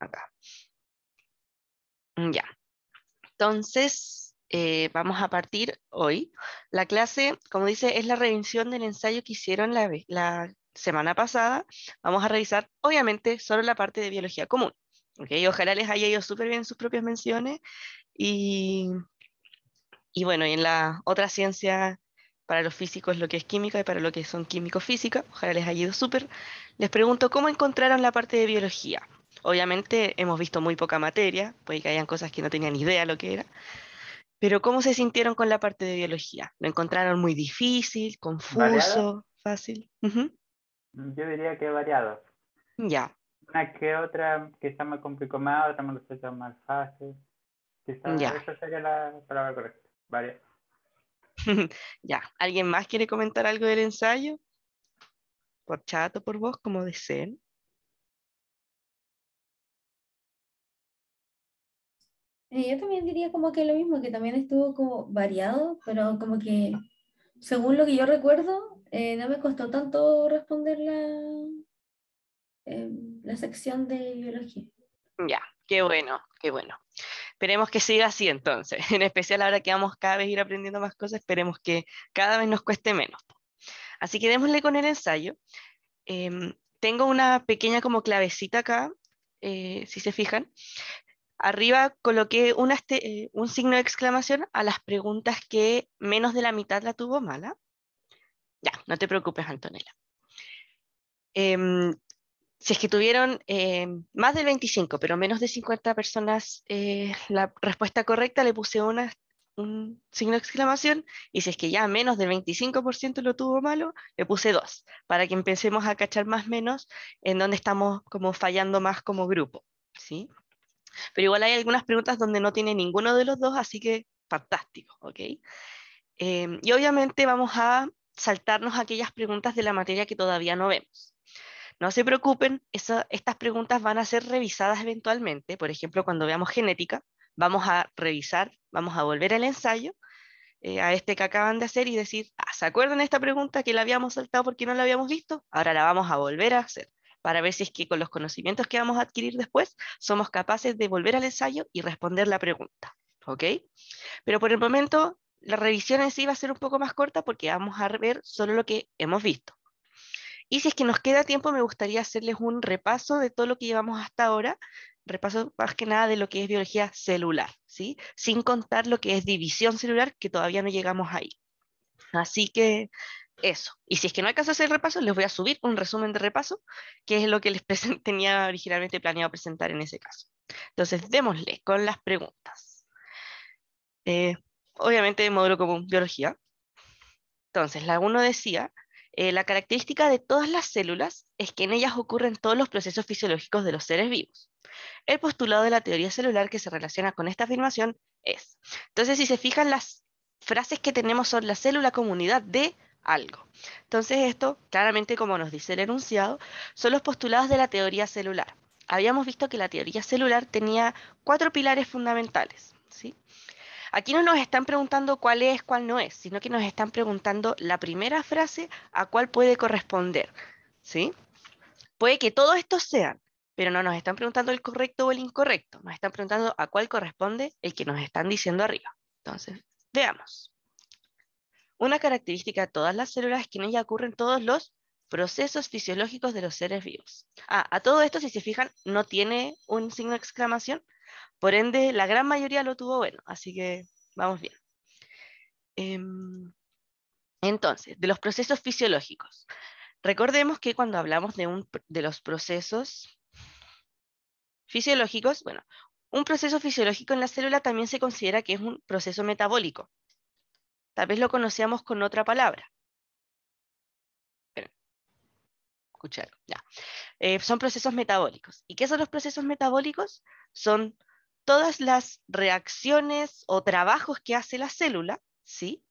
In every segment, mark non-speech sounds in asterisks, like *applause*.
Acá. Ya. Entonces, eh, vamos a partir hoy. La clase, como dice, es la revisión del ensayo que hicieron la, semana pasada. Vamos a revisar, obviamente, solo la parte de biología común. Okay, ojalá les haya ido súper bien sus propias menciones. Y, y bueno, y en la otra ciencia, para los físicos lo que es química y para lo que son químicos física, ojalá les haya ido súper. Les pregunto, ¿cómo encontraron la parte de biología? Obviamente hemos visto muy poca materia, porque que cosas que no tenían idea lo que era, pero ¿cómo se sintieron con la parte de biología? ¿Lo encontraron muy difícil, confuso, fácil? Yo diría que variado. Ya. Una que otra que está más más, otra más fácil. esa sería la palabra correcta. *laughs* ya. ¿Alguien más quiere comentar algo del ensayo? Por chat o por voz, como deseen. yo también diría como que lo mismo, que también estuvo como variado, pero como que según lo que yo recuerdo, eh, no me costó tanto responder em, la, sección de biología. Ya, qué bueno, qué bueno. Esperemos que siga así entonces, *laughs* en especial ahora que vamos cada vez ir aprendiendo más cosas, esperemos que cada vez nos cueste menos. Así que démosle con el ensayo. Em, tengo una pequeña como clavecita acá, eh, si se fijan, Arriba coloqué este, eh, un signo de exclamación a las preguntas que menos de la mitad la tuvo mala. Ya, no te preocupes, Antonella. Em, si es que tuvieron em, más de 25, pero menos de 50 personas eh, la respuesta correcta, le puse un signo de exclamación. Y si es que ya menos del 25% lo tuvo malo, le puse dos, para que empecemos a cachar más menos en dónde estamos como fallando más como grupo. ¿sí? Pero igual hay algunas preguntas donde no tiene ninguno de los dos, así que fantástico, ¿ok? Em, y obviamente vamos a saltarnos aquellas preguntas de la materia que todavía no vemos. No se preocupen, estas preguntas van a ser revisadas eventualmente. Por ejemplo, cuando veamos genética, vamos a revisar, vamos a volver al ensayo, eh, a este que acaban de hacer y decir, ah, ¿se acuerdan de esta pregunta que la habíamos saltado porque no la habíamos visto? Ahora la vamos a volver a hacer para ver si es que con los conocimientos que vamos a adquirir después somos capaces de volver al ensayo y responder la pregunta. ¿Ok? Pero por el momento la revisión en sí va a ser un poco más corta porque vamos a ver solo lo que hemos visto. Y si es que nos queda tiempo, me gustaría hacerles un repaso de todo lo que llevamos hasta ahora, repaso más que nada de lo que es biología celular, ¿sí? sin contar lo que es división celular, que todavía no llegamos ahí. Así que eso. Y si es que no hay hacer hacer repaso, les voy a subir un resumen de repaso, que es lo que les *laughs* tenía originalmente planeado presentar en ese caso. Entonces, démosle con las preguntas. Eh, obviamente, de módulo común, biología. Entonces, la 1 decía, eh, la característica de todas las células es que en ellas ocurren todos los procesos fisiológicos de los seres vivos. El postulado de la teoría celular que se relaciona con esta afirmación es. Entonces, si se fijan, las frases que tenemos son la célula comunidad de algo. Entonces esto, claramente como nos dice el enunciado, son los postulados de la teoría celular. Habíamos visto que la teoría celular tenía cuatro pilares fundamentales. Aquí no nos están preguntando cuál es, cuál no es, sino que nos están preguntando la primera frase a cuál puede corresponder. Puede que todos estos sean, pero no nos están preguntando el correcto o el incorrecto, nos están preguntando a cuál corresponde el que nos están diciendo arriba. Entonces, veamos. Una característica de todas las células es que en ella ocurren todos los procesos fisiológicos de los seres vivos. Ah, a todo esto, si se fijan, no tiene un signo de exclamación, por ende, la gran mayoría lo tuvo bueno, así que vamos bien. Em, entonces, de los procesos fisiológicos. Recordemos que cuando hablamos de, de los procesos fisiológicos, bueno, un proceso fisiológico en la célula también se considera que es un proceso metabólico. Tal vez lo conocíamos con otra palabra. escuchar, ya. Eh, son procesos metabólicos. ¿Y qué son los procesos metabólicos? Son todas las reacciones o trabajos que hace la célula, ¿sí?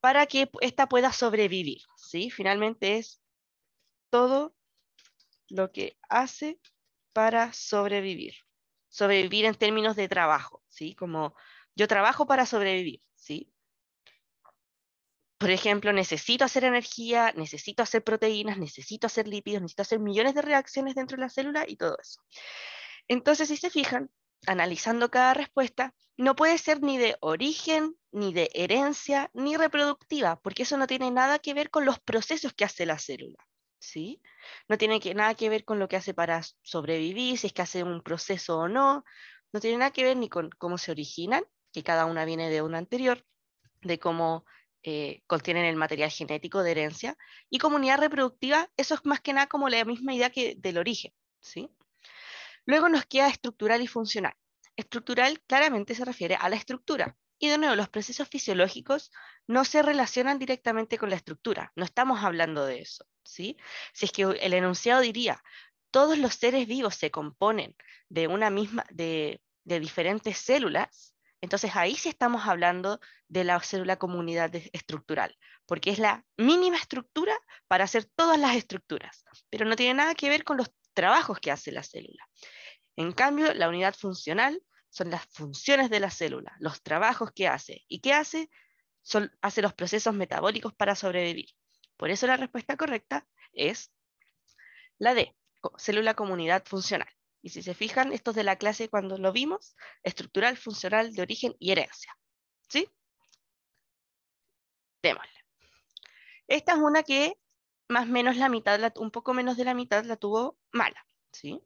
Para que ésta pueda sobrevivir, ¿sí? Finalmente es todo lo que hace para sobrevivir. Sobrevivir en términos de trabajo, ¿sí? Como yo trabajo para sobrevivir, ¿sí? por ejemplo, necesito hacer energía, necesito hacer proteínas, necesito hacer lípidos, necesito hacer millones de reacciones dentro de la célula y todo eso. Entonces, si se fijan, analizando cada respuesta, no puede ser ni de origen, ni de herencia, ni reproductiva, porque eso no tiene nada que ver con los procesos que hace la célula. ¿sí? No tiene nada que ver con lo que hace para sobrevivir, si es que hace un proceso o no. No tiene nada que ver ni con cómo se originan, que cada una viene de una anterior, de cómo eh, contienen el material genético de herencia, y comunidad reproductiva, eso es más que nada como la misma idea que del origen. ¿sí? Luego nos queda estructural y funcional. Estructural claramente se refiere a la estructura, y de nuevo, los procesos fisiológicos no se relacionan directamente con la estructura, no estamos hablando de eso. ¿sí? Si es que el enunciado diría, todos los seres vivos se componen de, una misma, de diferentes células, entonces ahí sí estamos hablando de la célula comunidad estructural, porque es la mínima estructura para hacer todas las estructuras, pero no tiene nada que ver con los trabajos que hace la célula. En cambio, la unidad funcional son las funciones de la célula, los trabajos que hace. ¿Y qué hace? Son, hace los procesos metabólicos para sobrevivir. Por eso la respuesta correcta es la D, célula comunidad funcional. Y si se fijan, esto es de la clase cuando lo vimos, estructural, funcional, de origen y herencia. ¿Sí? Démosle. Esta es una que más o menos la mitad, un poco menos de la mitad la tuvo mala. ¿Sí?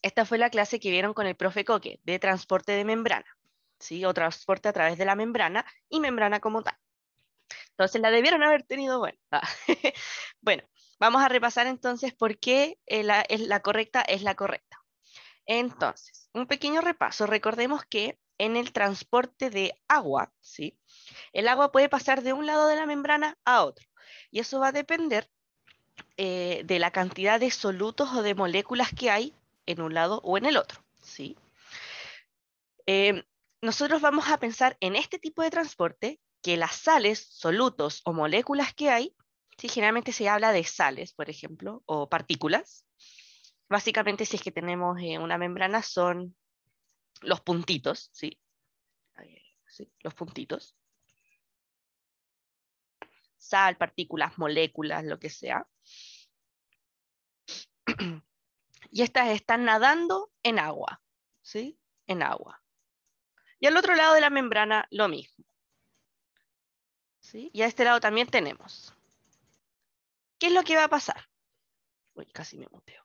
Esta fue la clase que vieron con el profe Coque, de transporte de membrana, ¿sí? O transporte a través de la membrana y membrana como tal. Entonces la debieron haber tenido buena. bueno, *laughs* ah, *laughs* Vamos a repasar entonces por qué eh, la, correcta es la correcta. Entonces, un pequeño repaso. Recordemos que en el transporte de agua, ¿sí? el agua puede pasar de un lado de la membrana a otro. Y eso va a depender eh, de la cantidad de solutos o de moléculas que hay en un lado o en el otro. ¿sí? Em, nosotros vamos a pensar en este tipo de transporte que las sales, solutos o moléculas que hay Generalmente se habla de sales, por ejemplo, o partículas. Básicamente, si es que tenemos eh, una membrana, son los puntitos, ¿sí? Eh, ¿sí? Los puntitos. Sal, partículas, moléculas, lo que sea. *clears throat* Y estas están nadando en agua, ¿sí? En agua. Y al otro lado de la membrana, lo mismo. ¿Sí? Y a este lado también tenemos. ¿Qué es lo que va a pasar? Uy, casi me muteo.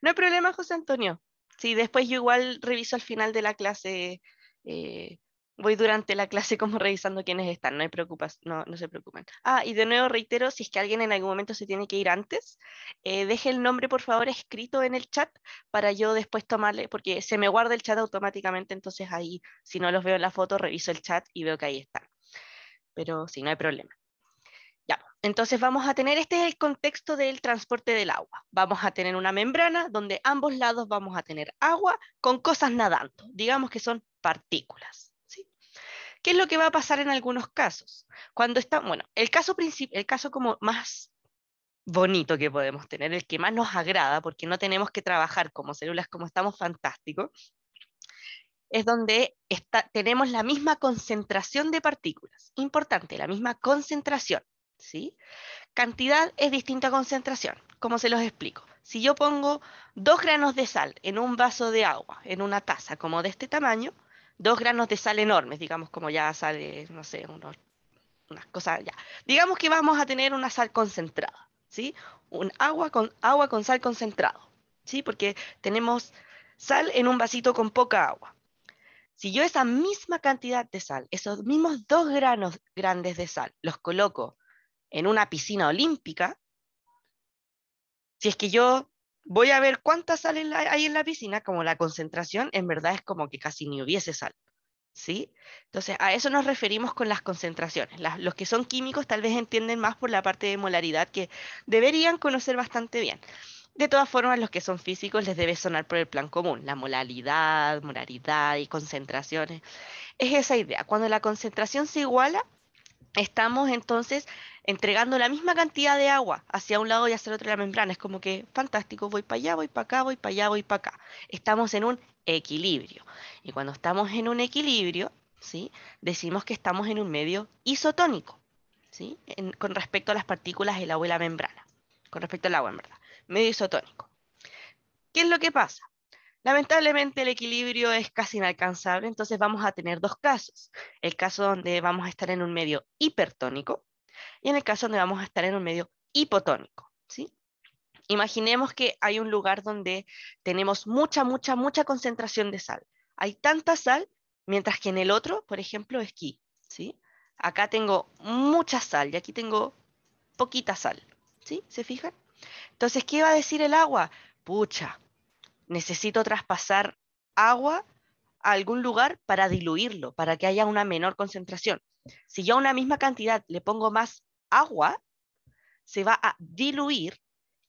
No hay problema, José Antonio. Sí, después yo igual reviso al final de la clase, eh, voy durante la clase como revisando quiénes están, no, hay no, se preocupen. Ah, y de nuevo reitero, si es que alguien en algún momento se tiene que ir antes, eh, deje el nombre por favor escrito en el chat para yo después tomarle, porque se me guarda el chat automáticamente, entonces ahí si no los veo en la foto, reviso el chat y veo que ahí están. Pero sí, no hay problema entonces vamos a tener, este es el contexto del transporte del agua. Vamos a tener una membrana donde ambos lados vamos a tener agua con cosas nadando, digamos que son partículas. ¿Qué es lo que va a pasar en algunos casos? Cuando está, bueno, el caso el caso como más bonito que podemos tener, el que más nos agrada, porque no tenemos que trabajar como células, como estamos fantástico, es donde tenemos la misma concentración de partículas. Importante, la misma concentración. ¿sí? Cantidad es distinta a concentración, como se los explico. Si yo pongo dos granos de sal en un vaso de agua, en una taza como de este tamaño, dos granos de sal enormes, digamos como ya sale, no sé, unas cosas ya. Digamos que vamos a tener una sal concentrada, ¿sí? Un agua con, agua con sal concentrado, ¿sí? Porque tenemos sal en un vasito con poca agua. Si yo esa misma cantidad de sal, esos mismos dos granos grandes de sal, los coloco en una piscina olímpica, si es que yo voy a ver cuántas salen ahí en la piscina, como la concentración, en verdad es como que casi ni hubiese sal. ¿Sí? Entonces, a eso nos referimos con las concentraciones. los que son químicos tal vez entienden más por la parte de molaridad que deberían conocer bastante bien. De todas formas, los que son físicos les debe sonar por el plan común, la molaridad, molaridad y concentraciones. Es esa idea. Cuando la concentración se iguala, estamos entonces entregando la misma cantidad de agua hacia un lado y hacia el otro de la membrana. Es como que, fantástico, voy para allá, voy para acá, voy para allá, voy para acá. Estamos en un equilibrio. Y cuando estamos en un equilibrio, ¿sí? decimos que estamos en un medio isotónico, ¿sí? con respecto a las partículas del agua y la membrana, con respecto al agua en verdad, medio isotónico. ¿Qué es lo que pasa? Lamentablemente el equilibrio es casi inalcanzable, entonces vamos a tener dos casos. El caso donde vamos a estar en un medio hipertónico, y en el caso donde vamos a estar en un medio hipotónico. Imaginemos que hay un lugar donde tenemos mucha, mucha, mucha concentración de sal. Hay tanta sal, mientras que en el otro, por ejemplo, esquí. ¿sí? Acá tengo mucha sal y aquí tengo poquita sal. ¿Sí? ¿Se fijan? Entonces, ¿qué va a decir el agua? Pucha, necesito traspasar agua a algún lugar para diluirlo, para que haya una menor concentración. Si yo a una misma cantidad le pongo más agua, se va a diluir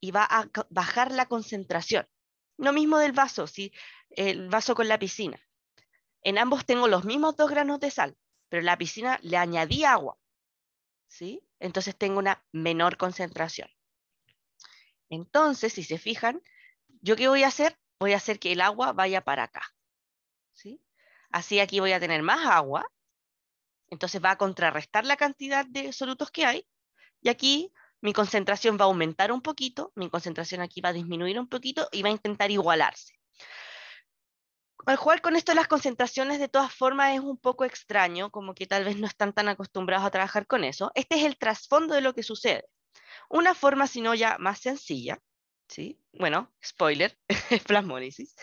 y va a bajar la concentración. Lo mismo del vaso, si el vaso con la piscina. En ambos tengo los mismos dos granos de sal, pero en la piscina le añadí agua. ¿sí? Entonces tengo una menor concentración. Entonces, si se fijan, ¿yo qué voy a hacer? Voy a hacer que el agua vaya para acá. Así aquí voy a tener más agua, entonces va a contrarrestar la cantidad de solutos que hay, y aquí mi concentración va a aumentar un poquito, mi concentración aquí va a disminuir un poquito y va a intentar igualarse. Al jugar con esto las concentraciones de todas formas es un poco extraño, como que tal vez no están tan acostumbrados a trabajar con eso. Este es el trasfondo de lo que sucede. Una forma, si no ya más sencilla, ¿sí? bueno, spoiler, es *laughs* plasmólisis,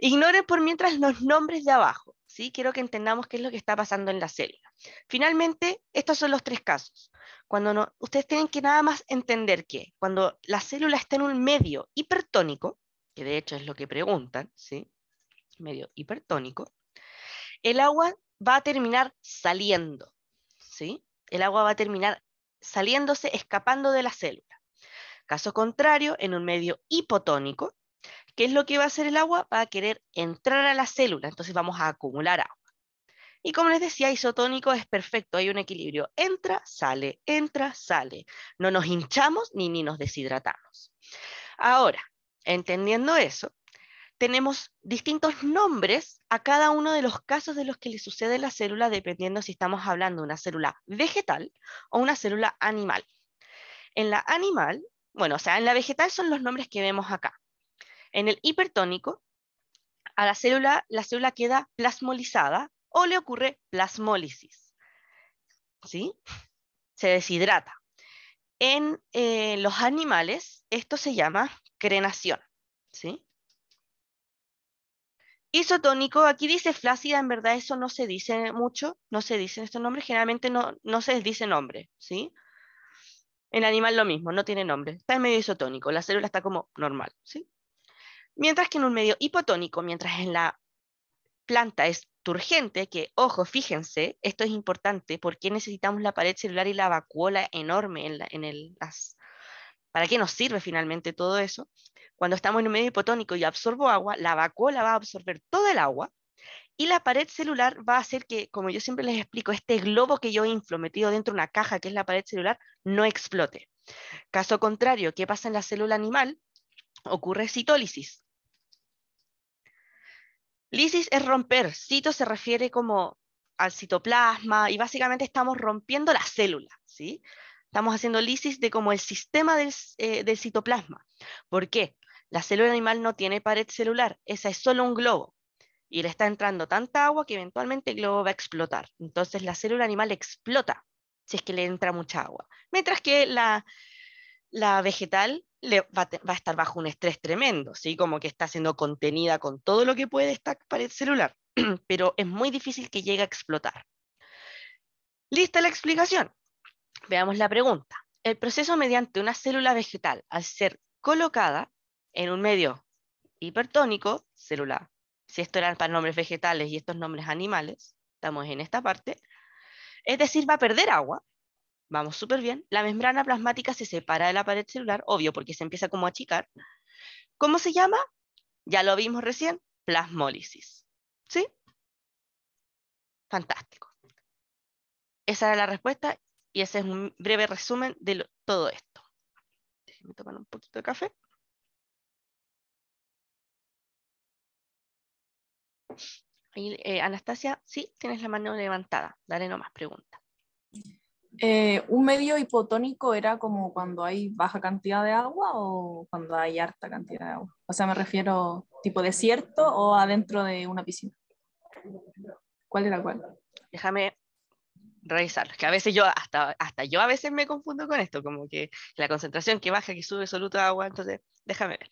Ignoren por mientras los nombres de abajo, ¿sí? Quiero que entendamos qué es lo que está pasando en la célula. Finalmente, estos son los tres casos. Cuando no, ustedes tienen que nada más entender que cuando la célula está en un medio hipertónico, que de hecho es lo que preguntan, ¿sí? Medio hipertónico, el agua va a terminar saliendo, ¿sí? El agua va a terminar saliéndose, escapando de la célula. Caso contrario, en un medio hipotónico, ¿Qué es lo que va a hacer el agua? Va a querer entrar a la célula, entonces vamos a acumular agua. Y como les decía, isotónico es perfecto, hay un equilibrio. Entra, sale, entra, sale. No nos hinchamos ni, ni nos deshidratamos. Ahora, entendiendo eso, tenemos distintos nombres a cada uno de los casos de los que le sucede a la célula, dependiendo si estamos hablando de una célula vegetal o una célula animal. En la animal, bueno, o sea, en la vegetal son los nombres que vemos acá. En el hipertónico, a la célula, la célula queda plasmolizada o le ocurre plasmólisis. ¿Sí? Se deshidrata. En eh, los animales, esto se llama crenación. ¿Sí? Isotónico, aquí dice flácida, en verdad eso no se dice mucho, no se dicen estos nombres, generalmente no, no se les dice nombre, ¿sí? En animal lo mismo, no tiene nombre, está en medio isotónico, la célula está como normal, ¿sí? Mientras que en un medio hipotónico, mientras en la planta es turgente, que ojo, fíjense, esto es importante, porque necesitamos la pared celular y la vacuola enorme en, el, ¿Para qué nos sirve finalmente todo eso? Cuando estamos en un medio hipotónico y absorbo agua, la vacuola va a absorber todo el agua y la pared celular va a hacer que, como yo siempre les explico, este globo que yo inflo metido dentro de una caja, que es la pared celular, no explote. Caso contrario, ¿qué pasa en la célula animal? Ocurre citólisis. Lisis es romper, cito se refiere como al citoplasma y básicamente estamos rompiendo la célula, ¿sí? Estamos haciendo lisis de como el sistema eh, del, citoplasma. ¿Por qué? La célula animal no tiene pared celular, esa es solo un globo. Y le está entrando tanta agua que eventualmente el globo va a explotar. Entonces la célula animal explota si es que le entra mucha agua. Mientras que la vegetal va, a, estar bajo un estrés tremendo, ¿sí? Como que está siendo contenida con todo lo que puede estar para celular, *clears throat* pero es muy difícil que llegue a explotar. Lista la explicación. Veamos la pregunta. El proceso mediante una célula vegetal, al ser colocada en un medio hipertónico, celular, si esto eran para nombres vegetales y estos nombres animales, estamos en esta parte, es decir, va a perder agua, vamos súper bien, la membrana plasmática se separa de la pared celular, obvio, porque se empieza como a achicar. ¿Cómo se llama? Ya lo vimos recién, plasmólisis. ¿Sí? Fantástico. Esa era la respuesta y ese es un breve resumen de todo esto. Déjenme tomar un poquito de café. Eh, Anastasia, sí, tienes la mano levantada. Dale nomás, preguntas eh, ¿Un medio hipotónico era como cuando hay baja cantidad de agua o cuando hay harta cantidad de agua? O sea, me refiero tipo desierto o adentro de una piscina. ¿Cuál era cuál? Déjame revisar, que a veces yo, hasta, hasta yo a veces me confundo con esto, como que la concentración que baja, que sube soluto agua, entonces déjame ver.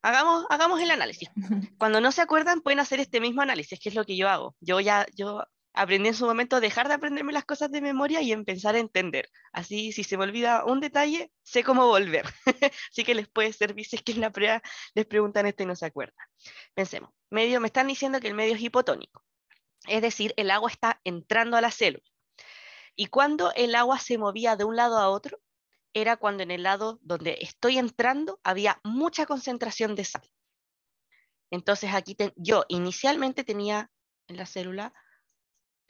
Hagamos, hagamos el análisis. *laughs* Cuando no se acuerdan, pueden hacer este mismo análisis, que es lo que yo hago. Yo ya, yo aprendí en su momento a dejar de aprenderme las cosas de memoria y empezar a entender. Así, si se me olvida un detalle, sé cómo volver. *laughs* Así que les puede servir si es que en la prueba les preguntan esto y no se acuerda. Pensemos, medio, me están diciendo que el medio es hipotónico, es decir, el agua está entrando a la célula. Y cuando el agua se movía de un lado a otro, era cuando en el lado donde estoy entrando había mucha concentración de sal. Entonces aquí yo inicialmente tenía en la célula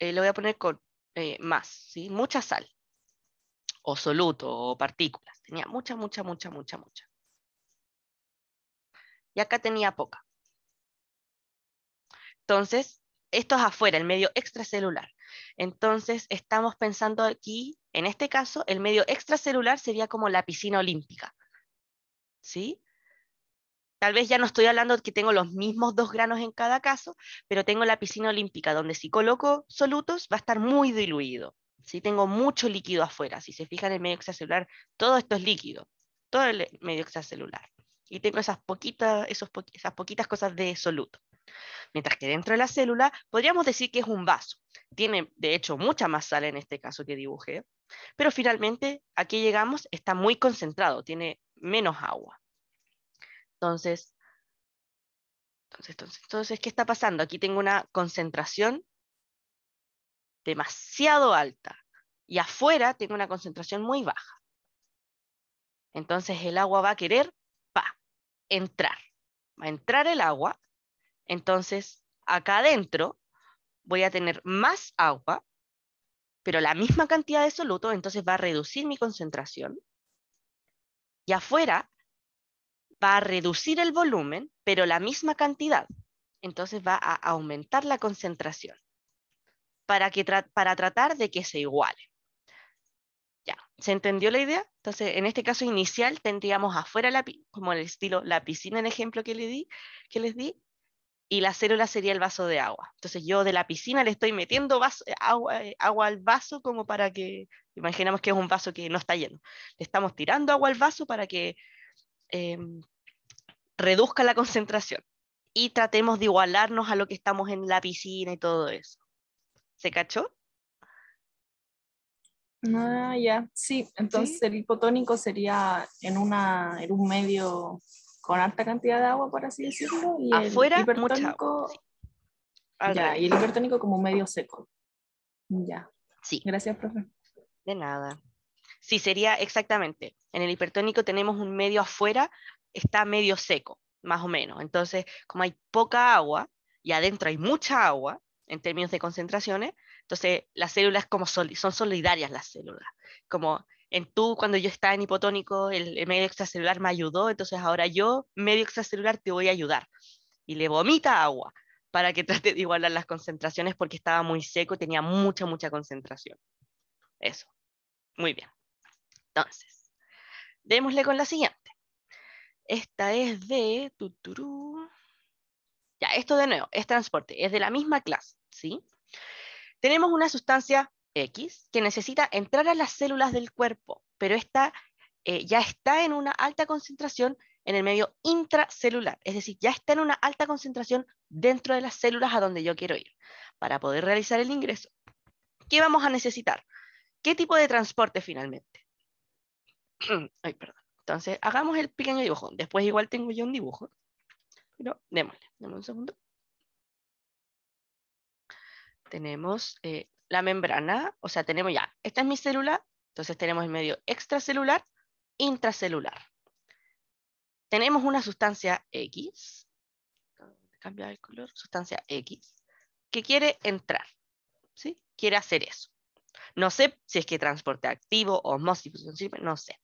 eh, le voy a poner con eh, más, ¿sí? Mucha sal, o soluto, o partículas. Tenía mucha, mucha, mucha, mucha, mucha. Y acá tenía poca. Entonces, esto es afuera, el medio extracelular. Entonces, estamos pensando aquí, en este caso, el medio extracelular sería como la piscina olímpica. ¿Sí? Tal vez ya no estoy hablando que tengo los mismos dos granos en cada caso, pero tengo la piscina olímpica, donde si coloco solutos va a estar muy diluido. Si Tengo mucho líquido afuera. Si se fijan en el medio extracelular, todo esto es líquido, todo el medio extracelular. Y tengo esas poquitas, esos esas poquitas cosas de soluto. Mientras que dentro de la célula podríamos decir que es un vaso. Tiene, de hecho, mucha más sal en este caso que dibujé, pero finalmente aquí llegamos, está muy concentrado, tiene menos agua. Entonces, entonces, ¿qué está pasando? Aquí tengo una concentración demasiado alta y afuera tengo una concentración muy baja. Entonces el agua va a querer, pa, entrar. Va a entrar el agua. Entonces acá adentro voy a tener más agua, pero la misma cantidad de soluto, entonces va a reducir mi concentración. Y afuera va a reducir el volumen, pero la misma cantidad. Entonces va a aumentar la concentración para, que para tratar de que se iguale. Ya, ¿se entendió la idea? Entonces, en este caso inicial tendríamos afuera, la, como el estilo la piscina, el ejemplo que, le di, que les di, y la célula sería el vaso de agua. Entonces yo de la piscina le estoy metiendo eh, agua, eh, agua, al vaso como para que, imaginamos que es un vaso que no está lleno, le estamos tirando agua al vaso para que Em, reduzca la concentración y tratemos de igualarnos a lo que estamos en la piscina y todo eso. ¿Se cachó? Ah, ya, sí. Entonces el hipotónico sería en, una, en un medio con alta cantidad de agua, por así decirlo. Y el hipertónico, y el hipertónico como medio seco. Ya. Sí. Gracias, profe. De nada. Sí, sería exactamente. En el hipertónico tenemos un medio afuera, está medio seco, más o menos. Entonces, como hay poca agua y adentro hay mucha agua, en términos de concentraciones, entonces las células como son solidarias las células. Como en tú, cuando yo estaba en hipotónico, el, medio extracelular me ayudó, entonces ahora yo, medio extracelular, te voy a ayudar. Y le vomita agua para que *laughs* trate de igualar las concentraciones porque estaba muy seco y tenía mucha, mucha concentración. Eso. Muy bien. Entonces, démosle con la siguiente. Esta es de... Tuturú. Ya, esto de nuevo, es transporte, es de la misma clase, ¿sí? Tenemos una sustancia X que necesita entrar a las células del cuerpo, pero esta eh, ya está en una alta concentración en el medio intracelular, es decir, ya está en una alta concentración dentro de las células a donde yo quiero ir para poder realizar el ingreso. ¿Qué vamos a necesitar? ¿Qué tipo de transporte finalmente? *clears throat* Entonces, hagamos el pequeño dibujo. Después igual tengo yo un dibujo. Pero démosle, démosle un segundo. Tenemos eh, la membrana, o sea, tenemos ya, esta es mi célula, entonces tenemos el medio extracelular, intracelular. Tenemos una sustancia X, cambiar el color, sustancia X, que quiere entrar, ¿sí? Quiere hacer eso. No sé si es que transporte activo, o osmosis, no sé.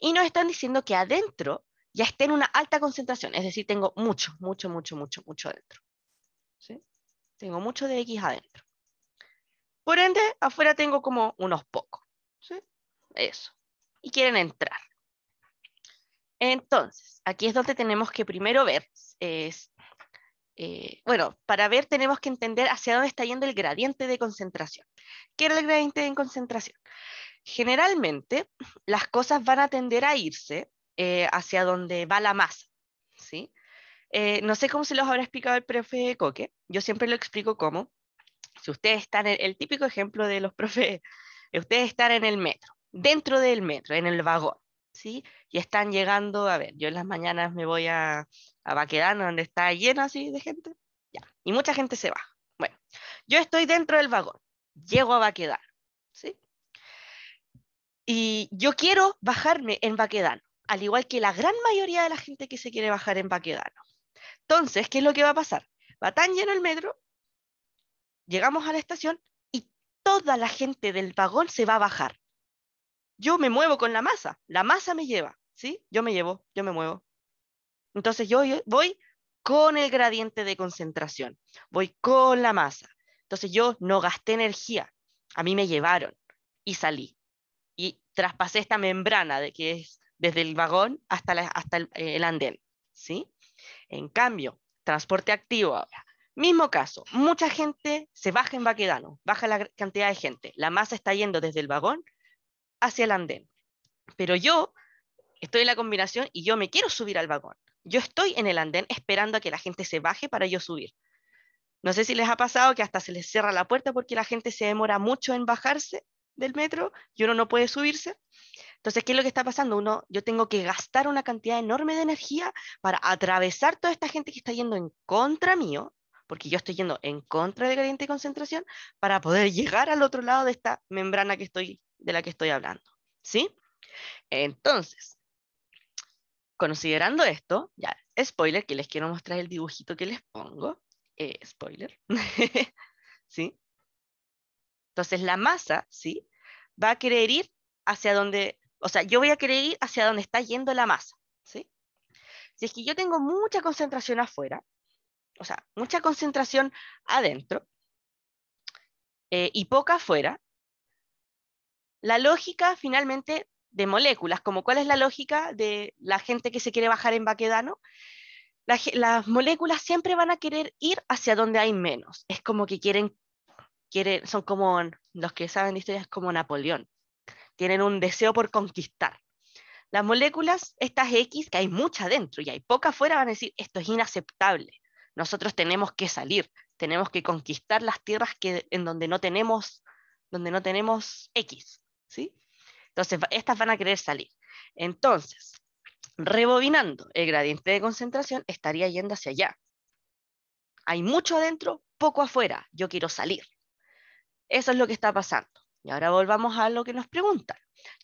Y nos están diciendo que adentro ya está en una alta concentración, es decir, tengo mucho, mucho, mucho, mucho, mucho adentro. Tengo mucho de X adentro. Por ende, afuera tengo como unos pocos. Eso. Y quieren entrar. Entonces, aquí es donde tenemos que primero ver, eh, bueno, para ver tenemos que entender hacia dónde está yendo el gradiente de concentración. ¿Qué era el gradiente de concentración? Generalmente las cosas van a tender a irse eh, hacia donde va la masa, ¿sí? Eh, no sé cómo se los habrá explicado el profe Coque, yo siempre lo explico como, si ustedes están, en, el típico ejemplo de los *laughs* profes, eh, ustedes están en el metro, dentro del metro, en el vagón, ¿sí? Y están llegando, a ver, yo en las mañanas me voy a, a Baquedano, donde está lleno así de gente, ya, y mucha gente se va. Bueno, yo estoy dentro del vagón, llego a Baquedano, ¿sí? Y yo quiero bajarme en Baquedano, al igual que la gran mayoría de la gente que se quiere bajar en Baquedano. Entonces, ¿qué es lo que va a pasar? Va tan lleno el metro, llegamos a la estación y toda la gente del vagón se va a bajar. Yo me muevo con la masa, la masa me lleva, ¿sí? Yo me llevo, yo me muevo. Entonces yo, voy con el gradiente de concentración, voy con la masa. Entonces yo no gasté energía, a mí me llevaron y salí y traspasé esta membrana de, que es desde el vagón hasta, hasta eh, el, andén. ¿sí? En cambio, transporte activo ahora. Mismo caso, mucha gente se baja en Baquedano, baja la cantidad de gente, la masa está yendo desde el vagón hacia el andén. Pero yo estoy en la combinación y yo me quiero subir al vagón. Yo estoy en el andén esperando a que la gente se baje para yo subir. No sé si les ha pasado que hasta se les cierra la puerta porque la gente se demora mucho en bajarse del metro y uno no puede subirse. Entonces, ¿qué es lo que está pasando? Uno, yo tengo que gastar una cantidad enorme de energía para atravesar toda esta gente que está yendo en contra mío, porque yo estoy yendo en contra del gradiente de concentración, para poder llegar al otro lado de esta membrana que estoy, de la que estoy hablando. ¿Sí? Entonces, considerando esto, ya, spoiler, que les quiero mostrar el dibujito que les pongo, eh, spoiler, *laughs* ¿sí? Entonces la masa, ¿sí? Va a querer ir hacia donde, o sea, yo voy a querer ir hacia donde está yendo la masa, Si es que yo tengo mucha concentración afuera, o sea, mucha concentración adentro eh, y poca afuera, la lógica finalmente de moléculas, como cuál es la lógica de la gente que se quiere bajar en baquedano, las moléculas siempre van a querer ir hacia donde hay menos. Es como que quieren son como, los que saben de historia como Napoleón, tienen un deseo por conquistar. Las moléculas, estas X, que hay mucha dentro y hay poca afuera, van a decir, esto es inaceptable, nosotros tenemos que salir, tenemos que conquistar las tierras que, en donde no tenemos donde no tenemos X, ¿sí? Entonces, estas van a querer salir. Entonces, rebobinando, el gradiente de concentración estaría yendo hacia allá. Hay mucho adentro, poco afuera, yo quiero salir. Eso es lo que está pasando. Y ahora volvamos a lo que nos preguntan.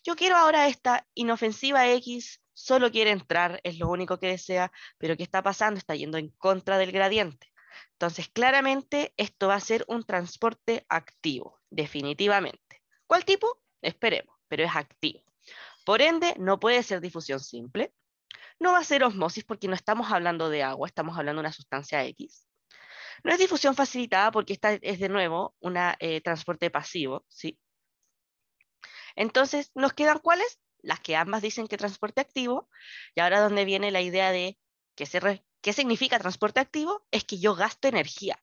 Yo quiero ahora esta inofensiva X, solo quiere entrar, es lo único que desea, pero ¿qué está pasando? Está yendo en contra del gradiente. Entonces, claramente esto va a ser un transporte activo, definitivamente. ¿Cuál tipo? Esperemos, pero es activo. Por ende, no puede ser difusión simple, no va a ser osmosis porque no estamos hablando de agua, estamos hablando de una sustancia X. No es difusión facilitada porque esta es de nuevo un eh, transporte pasivo, ¿sí? Entonces, ¿nos quedan cuáles? Las que ambas dicen que transporte activo, y ahora donde viene la idea de qué significa transporte activo, es que yo gasto energía,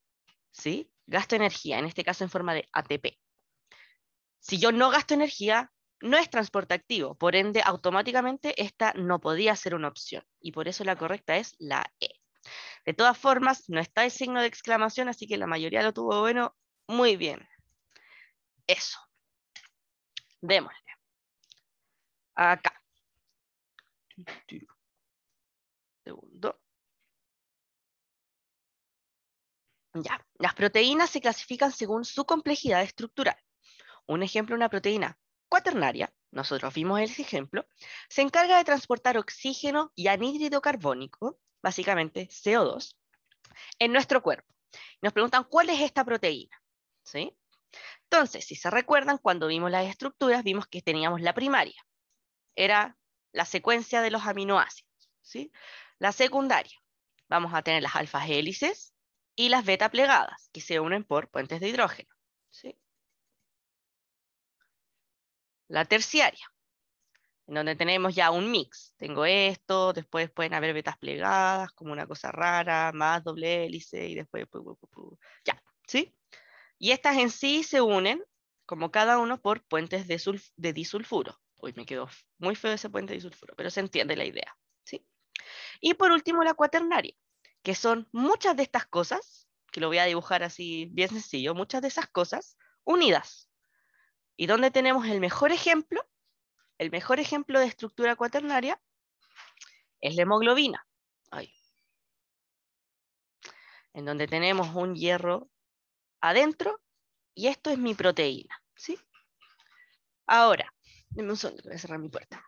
¿sí? Gasto energía, en este caso en forma de ATP. Si yo no gasto energía, no es transporte activo, por ende automáticamente esta no podía ser una opción, y por eso la correcta es la E. De todas formas, no está el signo de exclamación, así que la mayoría lo tuvo bueno. Muy bien. Eso. Démosle. Acá. Segundo. Ya. Las proteínas se clasifican según su complejidad estructural. Un ejemplo, una proteína cuaternaria, nosotros vimos ese ejemplo, se encarga de transportar oxígeno y anhídrido carbónico básicamente CO2, en nuestro cuerpo. Nos preguntan, ¿cuál es esta proteína? ¿Sí? Entonces, si se recuerdan, cuando vimos las estructuras, vimos que teníamos la primaria. Era la secuencia de los aminoácidos. ¿sí? La secundaria. Vamos a tener las alfas hélices y las beta plegadas, que se unen por puentes de hidrógeno. ¿sí? La terciaria en donde tenemos ya un mix. Tengo esto, después pueden haber vetas plegadas, como una cosa rara, más doble hélice y después... ya, ¿sí? Y estas en sí se unen, como cada uno, por puentes de, de disulfuro. Uy, me quedó muy feo ese puente de disulfuro, pero se entiende la idea, ¿sí? Y por último la cuaternaria, que son muchas de estas cosas, que lo voy a dibujar así bien sencillo, muchas de esas cosas unidas. Y donde tenemos el mejor ejemplo el mejor ejemplo de estructura cuaternaria es la hemoglobina, en donde tenemos un hierro adentro y esto es mi proteína. ¿sí? Ahora, denme un segundo, voy a cerrar mi puerta.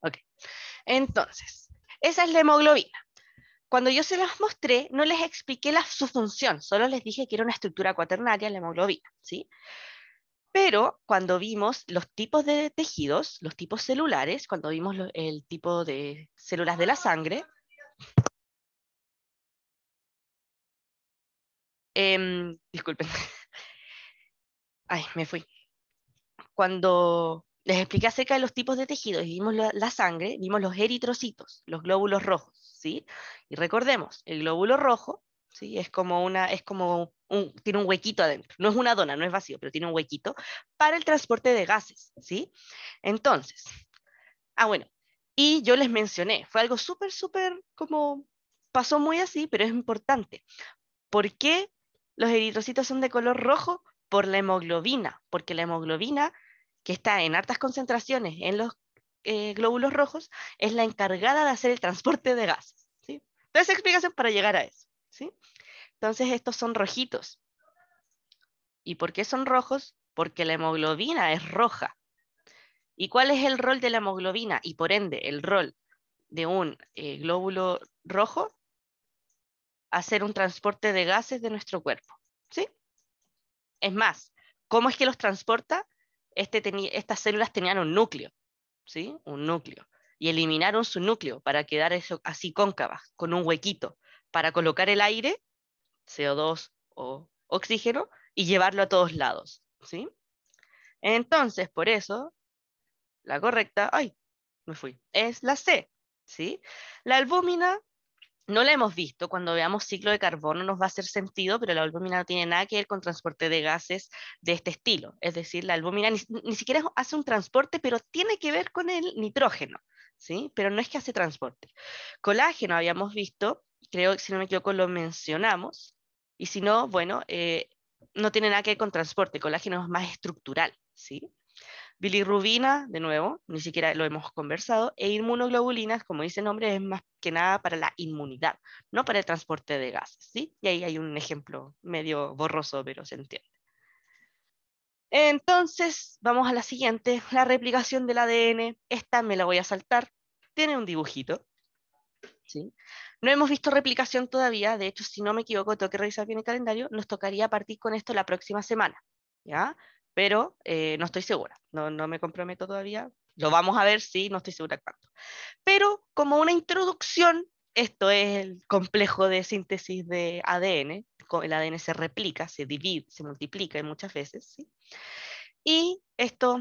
Ok, entonces, esa es la hemoglobina. Cuando yo se las mostré, no les expliqué su función, solo les dije que era una estructura cuaternaria, en la hemoglobina, ¿sí? Pero cuando vimos los tipos de tejidos, los tipos celulares, cuando vimos el tipo de células de la sangre, em, disculpen, *laughs* ay, me fui. Cuando les expliqué acerca de los tipos de tejidos y vimos la sangre, vimos los eritrocitos, los glóbulos rojos. ¿sí? Y recordemos, el glóbulo rojo, ¿sí? Es como una, es como un, tiene un huequito adentro, no es una dona, no es vacío, pero tiene un huequito para el transporte de gases, ¿sí? Entonces, ah, bueno, y yo les mencioné, fue algo súper, súper como, pasó muy así, pero es importante. ¿Por qué los eritrocitos son de color rojo? Por la hemoglobina, porque la hemoglobina que está en altas concentraciones en los eh, glóbulos rojos es la encargada de hacer el transporte de gases. ¿sí? Entonces, explicación para llegar a eso. ¿sí? Entonces, estos son rojitos. ¿Y por qué son rojos? Porque la hemoglobina es roja. ¿Y cuál es el rol de la hemoglobina? Y por ende, el rol de un eh, glóbulo rojo, hacer un transporte de gases de nuestro cuerpo. ¿sí? Es más, ¿cómo es que los transporta? Este estas células tenían un núcleo. ¿sí? Un núcleo. Y eliminaron su núcleo para quedar eso, así cóncava, con un huequito, para colocar el aire, CO2 o oxígeno, y llevarlo a todos lados, ¿sí? Entonces, por eso, la correcta, ay, me fui, es la C, ¿sí? La albúmina no la hemos visto, cuando veamos ciclo de carbono nos va a hacer sentido, pero la albúmina no tiene nada que ver con transporte de gases de este estilo. Es decir, la albúmina ni, siquiera hace un transporte, pero tiene que ver con el nitrógeno, ¿sí? Pero no es que hace transporte. Colágeno habíamos visto, creo que si no me equivoco lo mencionamos, y si no, bueno, eh, no tiene nada que ver con transporte, colágeno es más estructural, ¿sí? bilirrubina, de nuevo, ni siquiera lo hemos conversado, e inmunoglobulinas, como dice el nombre, es más que nada para la inmunidad, no para el transporte de gases, ¿sí? Y ahí hay un ejemplo medio borroso, pero se entiende. Entonces, vamos a la siguiente, la replicación del ADN. Esta me la voy a saltar, tiene un dibujito. ¿sí? No hemos visto replicación todavía, de hecho, si no me equivoco, tengo que revisar bien el calendario, nos tocaría partir con esto la próxima semana. ¿ya? pero eh, no estoy segura, no, me comprometo todavía, lo vamos a ver, si no estoy segura cuánto. Pero como una introducción, esto es el complejo de síntesis de ADN, el ADN se replica, se divide, se multiplica muchas veces, ¿sí? Y esto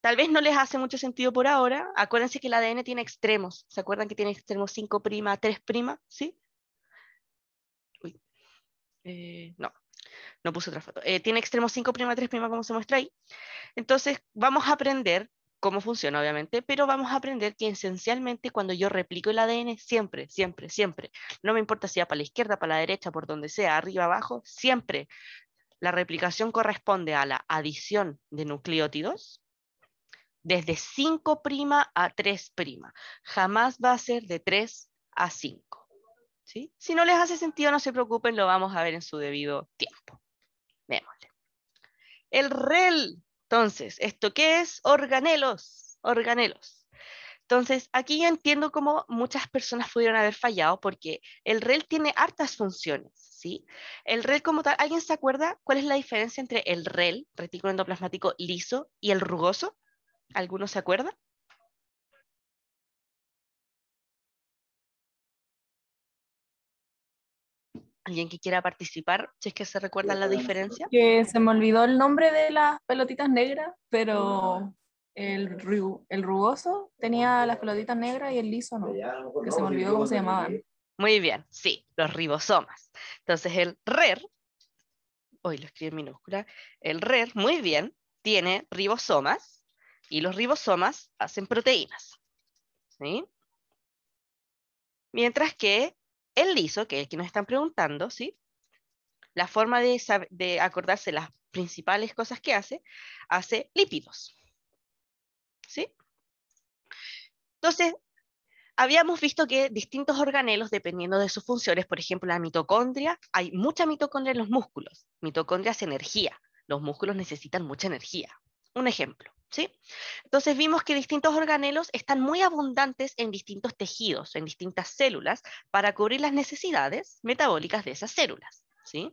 tal vez no les hace mucho sentido por ahora, acuérdense que el ADN tiene extremos, ¿se acuerdan que tiene extremos 5', 3', ¿sí? Uy. Eh, no, no puse otra foto, eh, tiene extremo 5' prima, prima, como se muestra ahí. Entonces, vamos a aprender cómo funciona, obviamente, pero vamos a aprender que esencialmente cuando yo replico el ADN, siempre, siempre, siempre, no me importa si va para la izquierda, para la derecha, por donde sea, arriba, abajo, siempre la replicación corresponde a la adición de nucleótidos desde 5' a 3'. Jamás va a ser de 3 a 5. ¿sí? Si no les hace sentido, no se preocupen, lo vamos a ver en su debido tiempo. Démosle. El rel, entonces, ¿esto qué es? Organelos, organelos. Entonces, aquí entiendo cómo muchas personas pudieron haber fallado porque el rel tiene hartas funciones, ¿sí? El rel como tal, ¿alguien se acuerda cuál es la diferencia entre el rel, retículo endoplasmático liso, y el rugoso? ¿Alguno se acuerda? alguien que quiera participar, si es que se recuerdan la diferencia. Que se me olvidó el nombre de las pelotitas negras, ah. pero el, rugoso tenía las pelotitas negras y el liso no, que se me olvidó cómo se llamaban. Muy bien, sí, los ribosomas. Entonces el RER, hoy lo escribí en minúscula, el RER, muy bien, tiene ribosomas y los ribosomas hacen proteínas. ¿sí? Mientras que el liso, que es el que nos están preguntando, ¿sí? La forma de, de acordarse las principales cosas que hace, hace lípidos. ¿Sí? Entonces, habíamos visto que distintos organelos, dependiendo de sus funciones, por ejemplo, la mitocondria, hay mucha mitocondria en los músculos. Mitocondria es energía. Los músculos necesitan mucha energía. Un ejemplo. ¿Sí? Entonces vimos que distintos organelos están muy abundantes en distintos tejidos, en distintas células, para cubrir las necesidades metabólicas de esas células. ¿sí?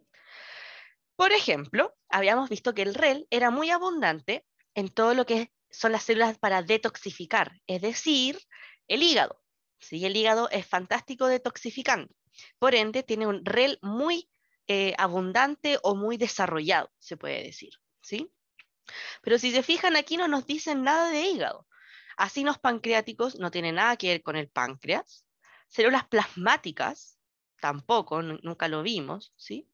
Por ejemplo, habíamos visto que el REL era muy abundante en todo lo que son las células para detoxificar, es decir, el hígado. ¿sí? El hígado es fantástico detoxificando, por ende tiene un REL muy eh, abundante o muy desarrollado, se puede decir. ¿sí? Pero si se fijan aquí no nos dicen nada de hígado. Asinos pancreáticos no tienen nada que ver con el páncreas. Células plasmáticas, tampoco, nunca lo vimos. ¿sí?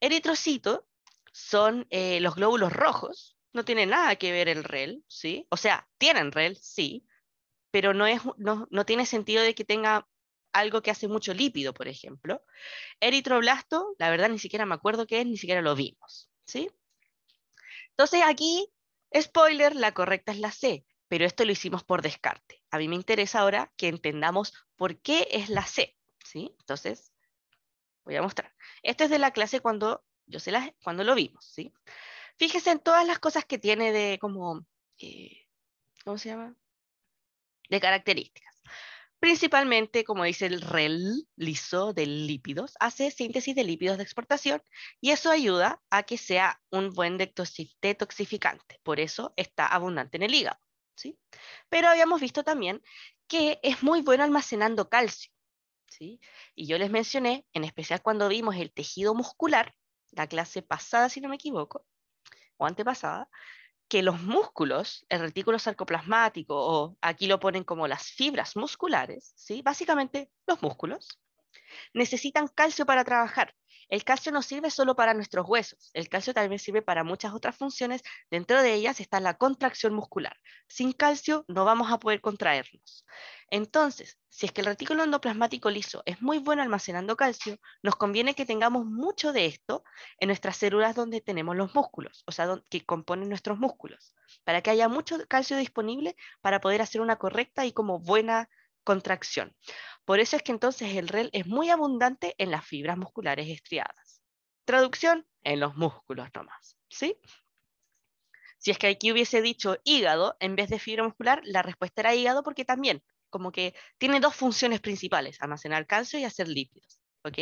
Eritrocito son eh, los glóbulos rojos, no tiene nada que ver el REL, ¿sí? O sea, tienen REL, sí, pero no, no tiene sentido de que tenga algo que hace mucho lípido, por ejemplo. Eritroblasto, la verdad ni siquiera me acuerdo qué es, ni siquiera lo vimos, ¿sí? Entonces aquí, spoiler, la correcta es la C, pero esto lo hicimos por descarte. A mí me interesa ahora que entendamos por qué es la C. ¿sí? Entonces, voy a mostrar. Esto es de la clase cuando, yo se cuando lo vimos. ¿sí? Fíjese en todas las cosas que tiene de como... Eh, ¿Cómo se llama? De características. Principalmente, como dice el rel de lípidos, hace síntesis de lípidos de exportación y eso ayuda a que sea un buen detoxificante. Por eso está abundante en el hígado. ¿sí? Pero habíamos visto también que es muy bueno almacenando calcio. ¿sí? Y yo les mencioné, en especial cuando vimos el tejido muscular, la clase pasada, si no me equivoco, o antepasada, que los músculos, el retículo sarcoplasmático, o aquí lo ponen como las fibras musculares, ¿sí? básicamente los músculos, necesitan calcio para trabajar. El calcio no sirve solo para nuestros huesos, el calcio también sirve para muchas otras funciones, dentro de ellas está la contracción muscular. Sin calcio no vamos a poder contraernos. Entonces, si es que el retículo endoplasmático liso es muy bueno almacenando calcio, nos conviene que tengamos mucho de esto en nuestras células donde tenemos los músculos, o sea, que componen nuestros músculos, para que haya mucho calcio disponible para poder hacer una correcta y como buena contracción. Por eso es que entonces el REL es muy abundante en las fibras musculares estriadas. Traducción, en los músculos nomás, ¿sí? Si es que aquí hubiese dicho hígado en vez de fibra muscular, la respuesta era hígado porque también, como que tiene dos funciones principales, almacenar calcio y hacer lípidos, ¿ok?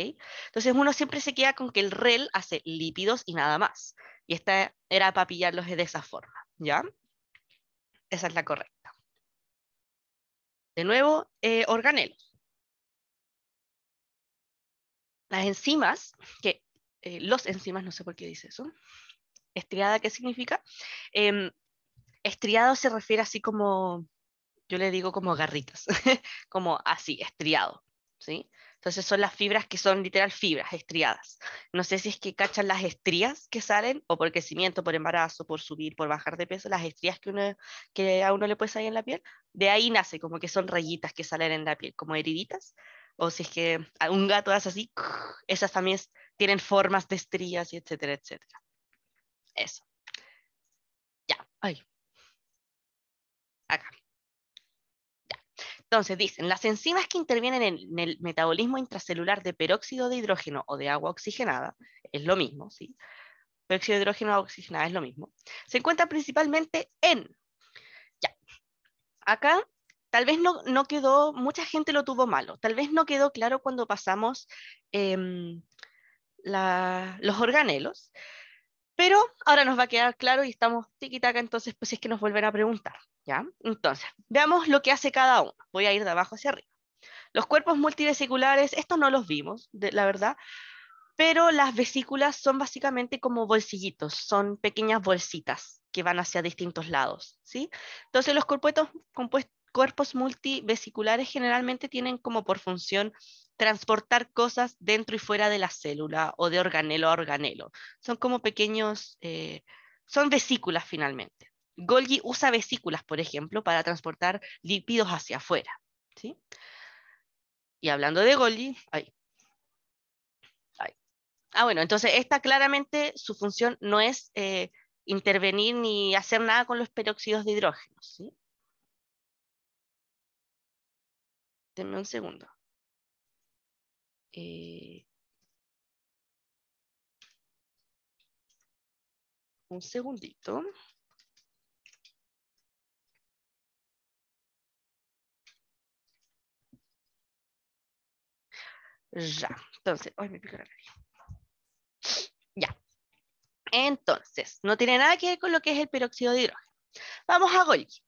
Entonces uno siempre se queda con que el REL hace lípidos y nada más. Y esta era para pillarlos de esa forma, ¿ya? Esa es la correcta. De nuevo, eh, organelos. Las enzimas, que eh, los enzimas, no sé por qué dice eso. Estriada, ¿qué significa? Em, estriado se refiere así como, yo le digo como garritas, *laughs* como así, estriado, ¿sí? Entonces son las fibras que son literal fibras estriadas. No sé si es que cachan las estrías que salen o por crecimiento, por embarazo, por subir, por bajar de peso, las estrías que, uno, que a uno le puede salir en la piel. De ahí nace como que son rayitas que salen en la piel, como heriditas. O si es que un gato hace así, *laughs* esas también tienen formas de estrías y etcétera, etcétera. Eso. Ya, ahí. Acá. Entonces dicen, las enzimas que intervienen en, el metabolismo intracelular de peróxido de hidrógeno o de agua oxigenada, es lo mismo, ¿sí? Peróxido de hidrógeno o oxigenada es lo mismo, se encuentra principalmente en... Ya, acá tal vez no, quedó, mucha gente lo tuvo malo, tal vez no quedó claro cuando pasamos em, los organelos, pero ahora nos va a quedar claro y estamos tiquitaca, entonces pues es que nos vuelven a preguntar, ¿ya? Entonces, veamos lo que hace cada uno. Voy a ir de abajo hacia arriba. Los cuerpos multivesiculares, estos no los vimos, la verdad, pero las vesículas son básicamente como bolsillitos, son pequeñas bolsitas que van hacia distintos lados, ¿sí? Entonces los cuerpos, compuestos, cuerpos multivesiculares generalmente tienen como por función transportar cosas dentro y fuera de la célula o de organelo a organelo. Son como pequeños, eh, son vesículas finalmente. Golgi usa vesículas, por ejemplo, para transportar lípidos hacia afuera. ¿sí? Y hablando de Golgi, ahí, Ah, bueno, entonces esta claramente su función no es eh, intervenir ni hacer nada con los peróxidos de hidrógeno. ¿sí? Denme un segundo. Eh, un segundito. Ya, entonces, hoy me pico la Ya. Entonces, no tiene nada que ver con lo que es el peróxido de hidrógeno. Vamos a Golgi.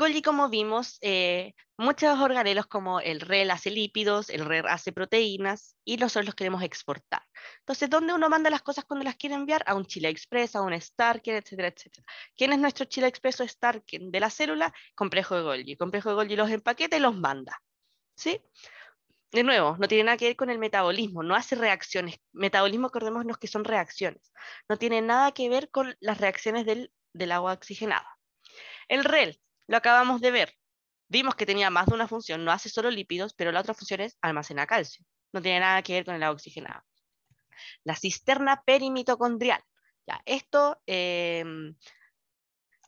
Golgi, como vimos, eh, muchos organelos como el REL hace lípidos, el REL hace proteínas y nosotros los queremos exportar. Entonces, ¿dónde uno manda las cosas cuando las quiere enviar? A un Chile Express, a un Starker, etcétera, etcétera. ¿Quién es nuestro Chile Express o Starker de la célula? Complejo de Golgi. Complejo de Golgi los empaqueta y los manda. ¿Sí? de nuevo, no tiene nada que ver con el metabolismo, no hace reacciones. Metabolismo, acordémonos que son reacciones. No tiene nada que ver con las reacciones del, del agua oxigenada. El REL lo acabamos de ver. Vimos que tenía más de una función, no hace solo lípidos, pero la otra función es almacenar calcio. No tiene nada que ver con el agua oxigenada. La cisterna perimitocondrial. Ya, esto, oye, em,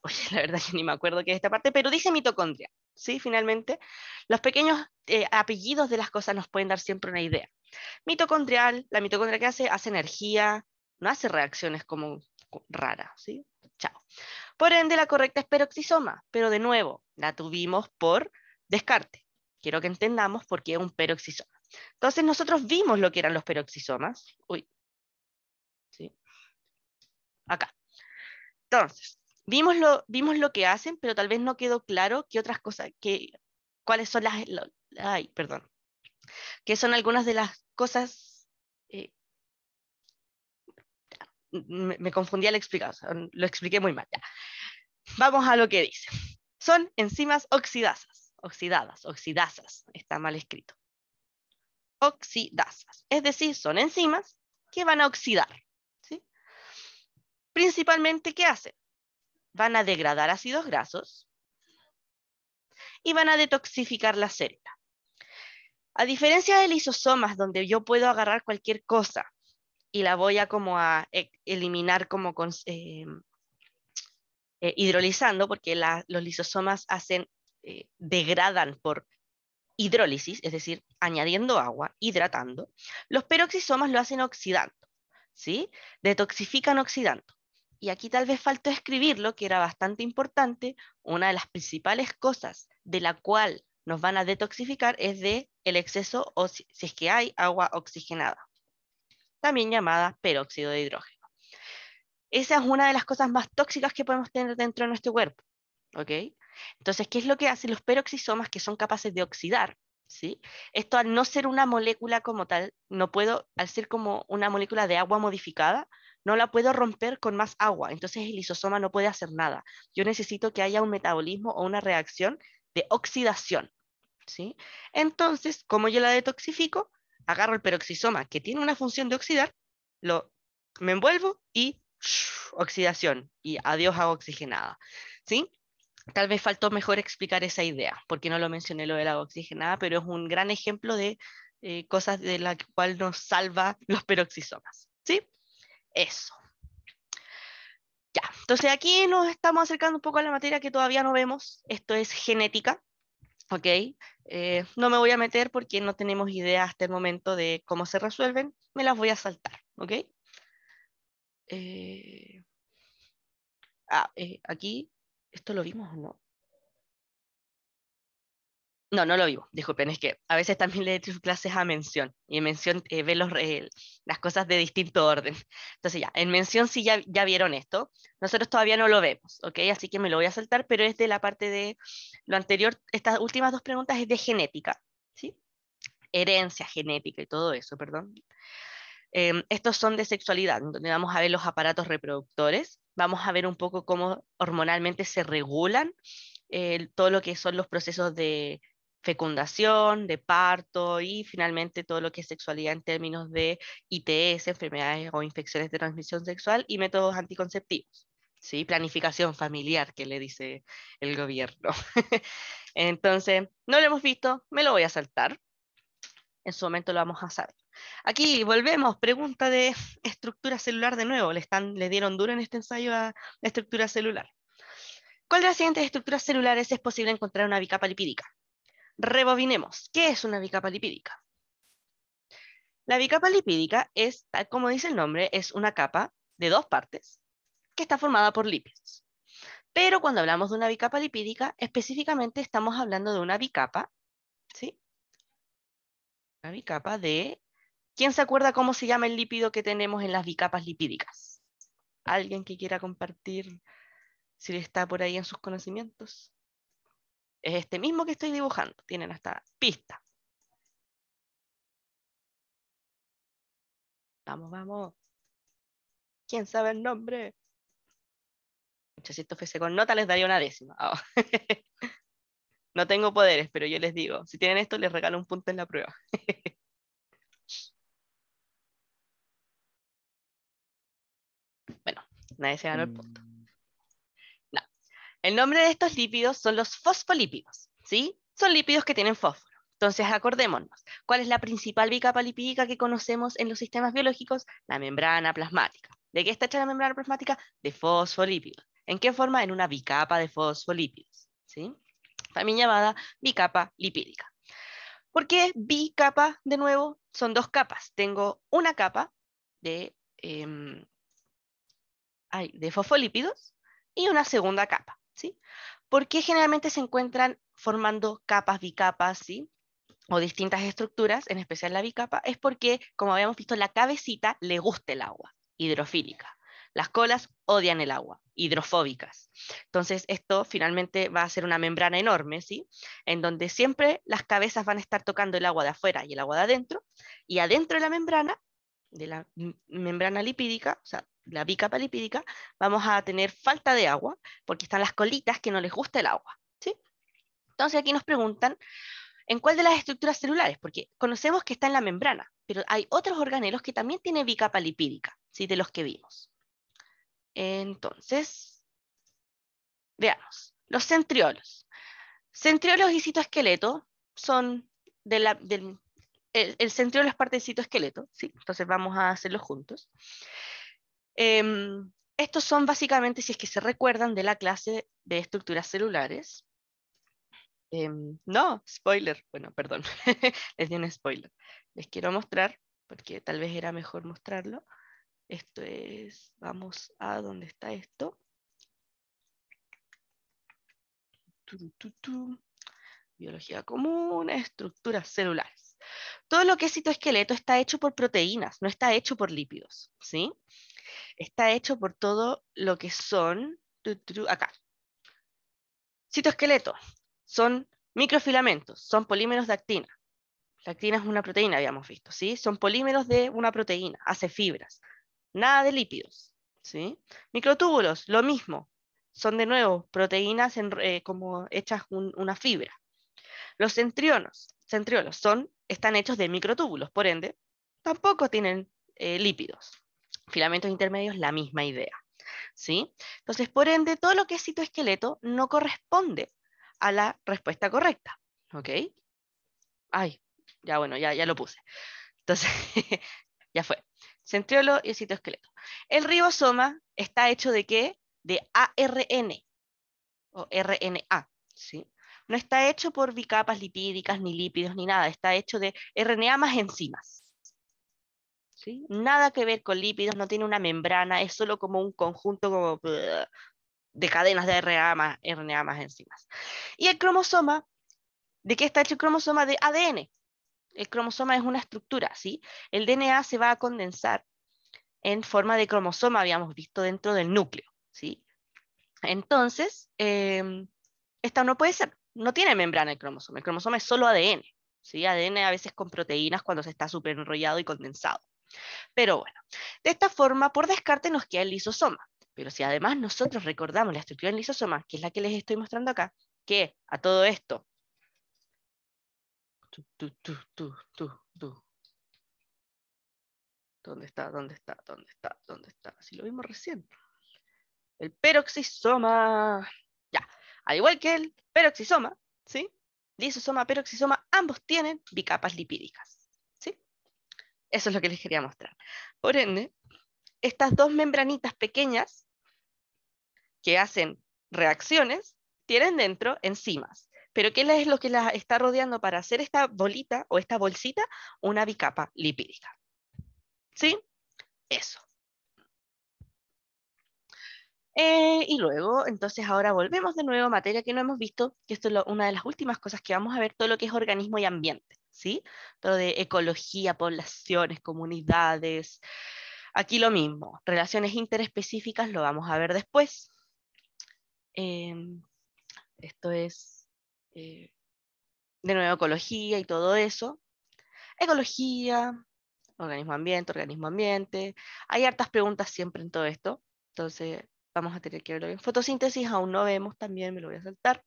*laughs* la verdad yo ni me acuerdo qué es esta parte, pero dice mitocondria. ¿sí? Finalmente, los pequeños eh, apellidos de las cosas nos pueden dar siempre una idea. Mitocondrial, la mitocondria que hace, hace energía, no hace reacciones como raras, ¿sí? Chao. Por ende, la correcta es peroxisoma, pero de nuevo, la tuvimos por descarte. Quiero que entendamos por qué es un peroxisoma. Entonces, nosotros vimos lo que eran los peroxisomas. Uy. ¿Sí? Acá. Entonces, vimos lo, vimos lo que hacen, pero tal vez no quedó claro qué otras cosas, que, cuáles son las... ay, perdón. qué son algunas de las cosas eh, me, confundí al explicar, lo expliqué muy mal. Vamos a lo que dice. Son enzimas oxidasas, oxidadas, oxidasas, está mal escrito. Oxidasas, es decir, son enzimas que van a oxidar. Principalmente, ¿qué hacen? Van a degradar ácidos grasos y van a detoxificar la célula. A diferencia de lisosomas, donde yo puedo agarrar cualquier cosa y la voy a como a eh, eliminar como con, eh, eh, hidrolizando, porque los lisosomas hacen, degradan por hidrólisis, es decir, añadiendo agua, hidratando. Los peroxisomas lo hacen oxidando, ¿sí? Detoxifican oxidando. Y aquí tal vez faltó escribirlo, que era bastante importante, una de las principales cosas de la cual nos van a detoxificar es de el exceso, o si es que hay, agua oxigenada también llamada peróxido de hidrógeno. Esa es una de las cosas más tóxicas que podemos tener dentro de nuestro cuerpo. ¿ok? Entonces, ¿qué es lo que hacen los peroxisomas que son capaces de oxidar? ¿sí? Esto al no ser una molécula como tal, no puedo, al ser como una molécula de agua modificada, no la puedo romper con más agua. Entonces el isosoma no puede hacer nada. Yo necesito que haya un metabolismo o una reacción de oxidación. ¿sí? Entonces, ¿cómo yo la detoxifico? agarro el peroxisoma que tiene una función de oxidar, lo, me envuelvo y *sniffs* oxidación y adiós agua oxigenada. ¿sí? Tal vez faltó mejor explicar esa idea, porque no lo mencioné lo del agua oxigenada, pero es un gran ejemplo de eh, cosas de la cual nos salva *laughs* los peroxisomas. ¿sí? Eso. Ya, entonces aquí nos estamos acercando un poco a la materia que todavía no vemos, esto es genética. ¿ok? Eh, no me voy a meter porque no tenemos idea hasta el momento de cómo se resuelven, me las voy a saltar, ¿ok? Eh, ah, eh, aquí, ¿esto lo vimos o no? No, no lo vivo, disculpen, es que a veces también le doy clases a mención, y en mención eh, ve los, las cosas de distinto orden. Entonces ya, en mención sí ya, ya vieron esto, nosotros todavía no lo vemos, ¿ok? Así que me lo voy a saltar, pero es de la parte de lo anterior, estas últimas dos preguntas es de genética, ¿sí? Herencia genética y todo eso, perdón. Em, estos son de sexualidad, donde vamos a ver los aparatos reproductores, vamos a ver un poco cómo hormonalmente se regulan eh, todo lo que son los procesos de fecundación, de parto y finalmente todo lo que es sexualidad en términos de ITS, enfermedades o infecciones de transmisión sexual y métodos anticonceptivos. ¿sí? Planificación familiar que le dice el gobierno. *laughs* Entonces, no lo hemos visto, me lo voy a saltar. En su momento lo vamos a saber. Aquí volvemos, pregunta de *laughs* estructura celular de nuevo. Le, están, le dieron duro en este ensayo a estructura celular. ¿Cuál de las siguientes estructuras celulares es posible encontrar una bicapa lipídica? Rebobinemos. ¿Qué es una bicapa lipídica? La bicapa lipídica es, tal como dice el nombre, es una capa de dos partes que está formada por lípidos. Pero cuando hablamos de una bicapa lipídica, específicamente estamos hablando de una bicapa, ¿sí? Una bicapa de... ¿Quién se acuerda cómo se llama el lípido que tenemos en las bicapas lipídicas? ¿Alguien que quiera compartir si está por ahí en sus conocimientos? Es este mismo que estoy dibujando. Tienen hasta pista. Vamos, vamos. ¿Quién sabe el nombre? si esto fuese con nota, les daría una décima. Ah. *laughs* no tengo poderes, pero yo les digo, si tienen esto, les regalo un punto en la prueba. *laughs* bueno, nadie se ganó el mm. punto. El nombre de estos lípidos son los fosfolípidos, ¿sí? Son lípidos que tienen fósforo. Entonces, acordémonos, ¿cuál es la principal bicapa lipídica que conocemos en los sistemas biológicos? La membrana plasmática. ¿De qué está hecha la membrana plasmática? De fosfolípidos. ¿En qué forma? En una bicapa de fosfolípidos, ¿sí? También llamada bicapa lipídica. ¿Por qué bicapa? De nuevo, son dos capas. Tengo una capa de, em, de fosfolípidos y una segunda capa ¿Por Porque generalmente se encuentran formando capas, bicapas, ¿sí? o distintas estructuras, en especial la bicapa, es porque, como habíamos visto, la cabecita le gusta el agua, hidrofílica. Las colas odian el agua, hidrofóbicas. Entonces, esto finalmente va a ser una membrana enorme, ¿sí? En donde siempre las cabezas van a estar tocando el agua de afuera y el agua de adentro, y adentro de la membrana, de la membrana lipídica, o sea, la bicapa lipídica, vamos a tener falta de agua, porque están las colitas que no les gusta el agua. ¿sí? Entonces aquí nos preguntan, ¿en cuál de las estructuras celulares? Porque conocemos que está en la membrana, pero hay otros organelos que también tienen bicapa lipídica, ¿sí? de los que vimos. Entonces, veamos, los centriolos. Centriolos y citoesqueleto son de del... El, el centriolo es parte del citoesqueleto, ¿sí? entonces vamos a hacerlos juntos. Em, estos son básicamente, si es que se recuerdan, de la clase de estructuras celulares. Em, no, spoiler, bueno, perdón, *laughs* les di un spoiler. Les quiero mostrar, porque tal vez era mejor mostrarlo. Esto es, vamos a dónde está esto. Biología común, estructuras celulares. Todo lo que es citoesqueleto está hecho por proteínas, no está hecho por lípidos, ¿sí? está hecho por todo lo que son, acá, citoesqueleto, son microfilamentos, son polímeros de actina. La actina es una proteína, habíamos visto, ¿sí? Son polímeros de una proteína, hace fibras. Nada de lípidos, ¿sí? Microtúbulos, lo mismo. Son de nuevo proteínas eh, como hechas una fibra. Los centriolos, centriolos son, están hechos de microtúbulos, por ende, tampoco tienen eh, lípidos filamentos intermedios, la misma idea. ¿sí? Entonces, por ende, todo lo que es citoesqueleto no corresponde a la respuesta correcta. ¿Ok? Ay, ya bueno, ya, ya lo puse. Entonces, *laughs* ya fue. Centriolo y citoesqueleto. El ribosoma está hecho de qué? De ARN o RNA. ¿sí? No está hecho por bicapas lipídicas, ni lípidos, ni nada. Está hecho de RNA más enzimas. Nada que ver con lípidos, no tiene una membrana, es solo como un conjunto de cadenas de RNA más, RNA más enzimas. Y el cromosoma, ¿de qué está hecho el cromosoma? De ADN. El cromosoma es una estructura, ¿sí? El DNA se va a condensar en forma de cromosoma, habíamos visto dentro del núcleo, ¿sí? Entonces, em, esta no puede ser, no tiene membrana el cromosoma, el cromosoma es solo ADN, ¿sí? ADN a veces con proteínas cuando se está súper enrollado y condensado. Pero bueno, de esta forma, por descarte nos queda el lisosoma. Pero si además nosotros recordamos la estructura del lisosoma, que es la que les estoy mostrando acá, que a todo esto, ¿Dónde está? ¿Dónde está? ¿Dónde está? ¿Dónde está? Si lo vimos recién. El peroxisoma. Ya. Al igual que el peroxisoma, ¿sí? Lisosoma, peroxisoma, ambos tienen bicapas lipídicas. Eso es lo que les quería mostrar. Por ende, estas dos membranitas pequeñas que hacen reacciones tienen dentro enzimas. Pero ¿qué es lo que las está rodeando para hacer esta bolita o esta bolsita? Una bicapa lipídica. ¿Sí? Eso. Eh, y luego, entonces ahora volvemos de nuevo a materia que no hemos visto, que esto es una de las últimas cosas que vamos a ver, todo lo que es organismo y ambiente. ¿sí? Pero de ecología, poblaciones, comunidades. Aquí lo mismo, relaciones interespecíficas lo vamos a ver después. Em, esto es eh, de nuevo ecología y todo eso. Ecología, organismo ambiente, organismo ambiente. Hay hartas preguntas siempre en todo esto, entonces vamos a tener que verlo Fotosíntesis aún no vemos, también me lo voy a saltar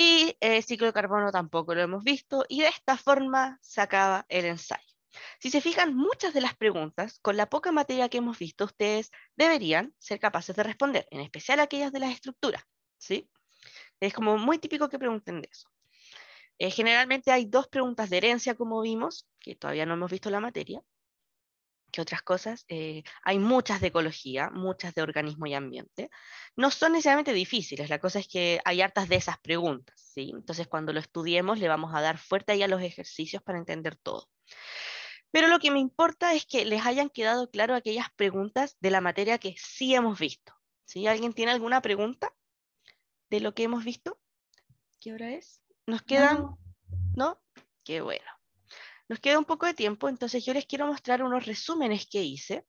y el ciclo de carbono tampoco lo hemos visto, y de esta forma se acaba el ensayo. Si se fijan, muchas de las preguntas, con la poca materia que hemos visto, ustedes deberían ser capaces de responder, en especial aquellas de las estructuras, ¿sí? Es como muy típico que pregunten de eso. Eh, generalmente hay dos preguntas de herencia, como vimos, que todavía no hemos visto la materia, que otras cosas, eh, hay muchas de ecología, muchas de organismo y ambiente. No son necesariamente difíciles, la cosa es que hay hartas de esas preguntas, ¿sí? Entonces cuando lo estudiemos le vamos a dar fuerte ahí a los ejercicios para entender todo. Pero lo que me importa es que les hayan quedado claras aquellas preguntas de la materia que sí hemos visto. ¿sí? ¿Alguien tiene alguna pregunta de lo que hemos visto? ¿Qué hora es? ¿Nos quedan? ¿No? Qué bueno. Nos queda un poco de tiempo, entonces yo les quiero mostrar unos resúmenes que hice,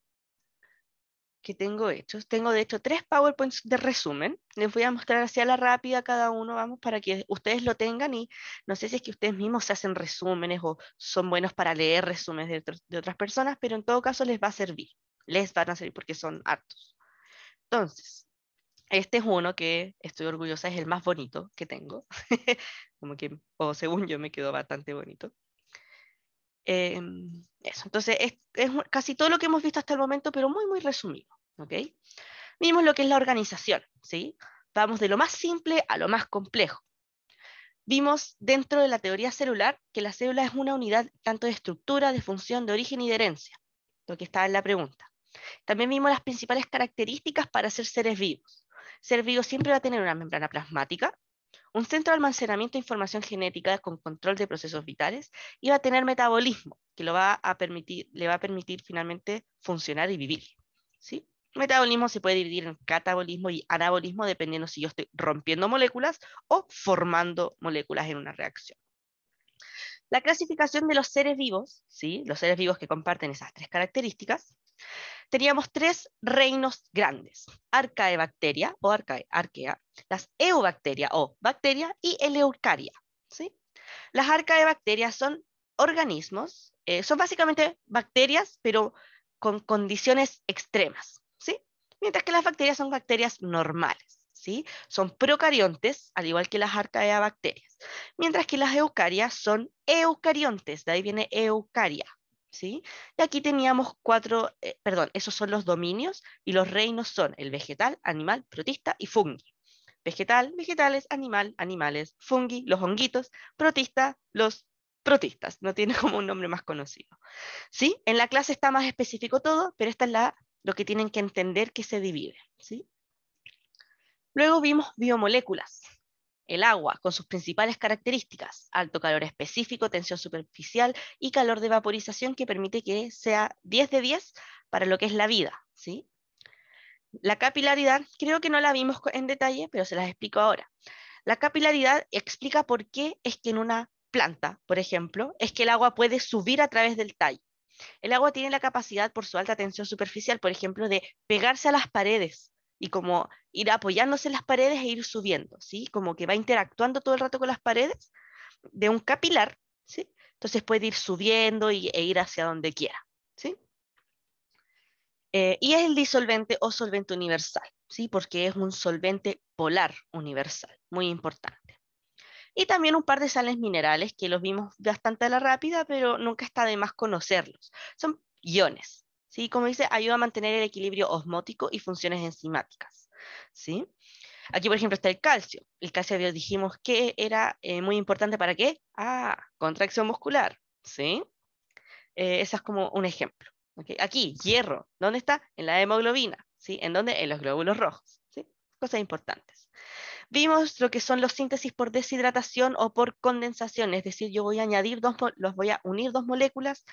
que tengo hechos. Tengo de hecho tres PowerPoints de resumen. Les voy a mostrar hacia la rápida cada uno, vamos, para que ustedes lo tengan y no sé si es que ustedes mismos se hacen resúmenes o son buenos para leer resúmenes de, otras personas, pero en todo caso les va a servir. Les van a servir porque son hartos. Entonces, este es uno que estoy orgullosa, es el más bonito que tengo. *laughs* Como que, o según yo, me quedó bastante bonito. Em, eso, entonces es, casi todo lo que hemos visto hasta el momento, pero muy, muy resumido. Vimos lo que es la organización, ¿sí? Vamos de lo más simple a lo más complejo. Vimos dentro de la teoría celular que la célula es una unidad tanto de estructura, de función, de origen y de herencia, lo que está en la pregunta. También vimos las principales características para ser seres vivos. Ser vivo siempre va a tener una membrana plasmática, un centro de almacenamiento de información genética con control de procesos vitales y va a tener metabolismo, que lo va a permitir, le va a permitir finalmente funcionar y vivir. ¿sí? Metabolismo se puede dividir en catabolismo y anabolismo dependiendo si yo estoy rompiendo moléculas o formando moléculas en una reacción. La clasificación de los seres vivos, ¿sí? los seres vivos que comparten esas tres características, Teníamos tres reinos grandes, Bacteria o de Arquea, las Eubacteria o Bacteria y Eucaria. ¿sí? Las Bacterias son organismos, eh, son básicamente bacterias, pero con condiciones extremas, ¿sí? Mientras que las bacterias son bacterias normales, ¿sí? Son procariontes, al igual que las Bacterias. Mientras que las eucarias son eucariontes, de ahí viene eucaria, ¿sí? Y aquí teníamos cuatro, eh, perdón, esos son los dominios y los reinos son el vegetal, animal, protista y fungi. Vegetal, vegetales, animal, animales, fungi, los honguitos, protista, los protistas, no tiene *laughs* como un nombre más conocido. ¿Sí? En la clase está más específico todo, pero esta es la, lo que tienen que entender que se divide. ¿sí? Luego vimos biomoléculas, el agua, con sus principales características, alto calor específico, tensión superficial y calor de vaporización que permite que sea 10 de 10 para lo que es la vida. ¿sí? La capilaridad, creo que no la vimos en detalle, pero se las explico ahora. La capilaridad explica por qué es que en una planta, por ejemplo, es que el agua puede subir a través del tallo. El agua tiene la capacidad, por su alta tensión superficial, por ejemplo, de pegarse a las paredes y como ir apoyándose en las paredes e ir subiendo, ¿sí? Como que va interactuando todo el rato con las paredes de un capilar, ¿sí? Entonces puede ir subiendo y, e ir hacia donde quiera, ¿sí? Eh, y es el disolvente o solvente universal, ¿sí? Porque es un solvente polar universal, muy importante. Y también un par de sales minerales que los vimos bastante a la rápida, pero nunca está de más conocerlos. Son iones, ¿sí? Como dice, ayuda a mantener el equilibrio osmótico y funciones enzimáticas, ¿sí? Aquí, por ejemplo, está el calcio. El calcio dijimos que era eh, muy importante para qué? Ah, contracción muscular, ¿sí? Eh, es como un ejemplo. Aquí, hierro. ¿Dónde está? En la hemoglobina, ¿sí? ¿En dónde? En los glóbulos rojos, ¿sí? Cosas importantes. Vimos lo que son los síntesis por deshidratación o por condensación, es decir, yo voy a añadir dos, los voy a unir dos moléculas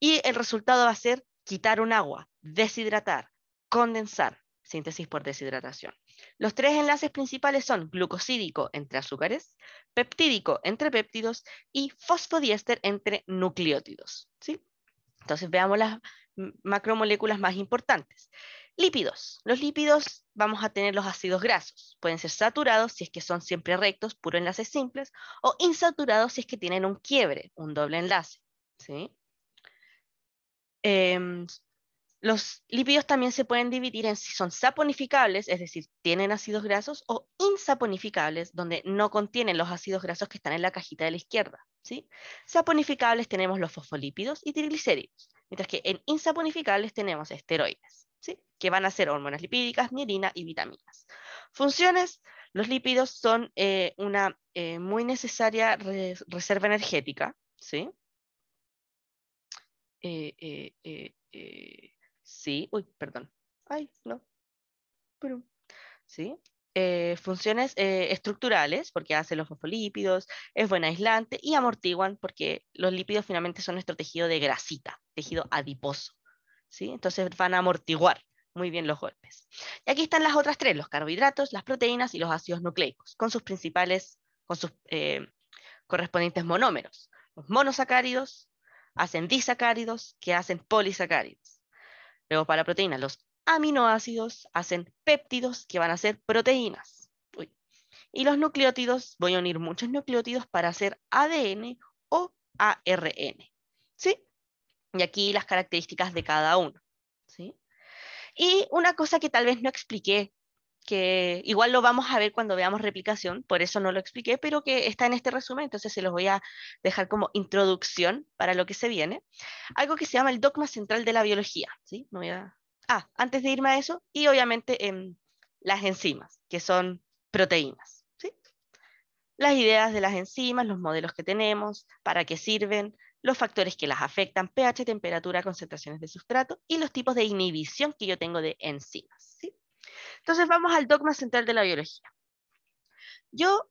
y el resultado va a ser quitar un agua, deshidratar, condensar, síntesis por deshidratación. Los tres enlaces principales son glucosídico entre azúcares, peptídico entre péptidos y fosfodiéster entre nucleótidos. ¿sí? Entonces veamos las macromoléculas más importantes. Lípidos. Los lípidos vamos a tener los ácidos grasos. Pueden ser saturados si es que son siempre rectos, puro enlace simples, o insaturados si es que tienen un quiebre, un doble enlace. ¿sí? Em, los lípidos también se pueden dividir en si son saponificables, es decir, tienen ácidos grasos, o insaponificables, donde no contienen los ácidos grasos que están en la cajita de la izquierda. Saponificables tenemos los fosfolípidos y triglicéridos, mientras que en insaponificables tenemos esteroides, que van a ser hormonas lipídicas, mielina y vitaminas. Funciones, los lípidos son eh, una eh, muy necesaria reserva energética, ¿sí? Eh, eh, eh, sí, uy, perdón. Ay, no. sí. funciones estructurales, porque hace los fosfolípidos, es buen aislante y amortiguan, porque los lípidos finalmente son nuestro tejido de grasita, tejido adiposo. ¿sí? Entonces van a amortiguar muy bien los golpes. Y aquí están las otras tres, los carbohidratos, las proteínas y los ácidos nucleicos, con sus principales, con sus correspondientes monómeros, los monosacáridos, hacen disacáridos que hacen polisacáridos. Luego para proteínas, los aminoácidos hacen péptidos que van a ser proteínas. Y los nucleótidos, voy a unir muchos nucleótidos para hacer ADN o ARN. Y aquí las características de cada uno. Y una cosa que tal vez no expliqué que igual lo vamos a ver cuando veamos replicación, por eso no lo expliqué, pero que está en este resumen, entonces se los voy a dejar como introducción para lo que se viene. Algo que se llama el dogma central de la biología. ¿sí? No Ah, antes de irme a eso, y obviamente em, las enzimas, que son proteínas. ¿sí? Las ideas de las enzimas, los modelos que tenemos, para qué sirven, los factores que las afectan, pH, temperatura, concentraciones de sustrato, y los tipos de inhibición que yo tengo de enzimas. Entonces vamos al dogma central de la biología. Yo,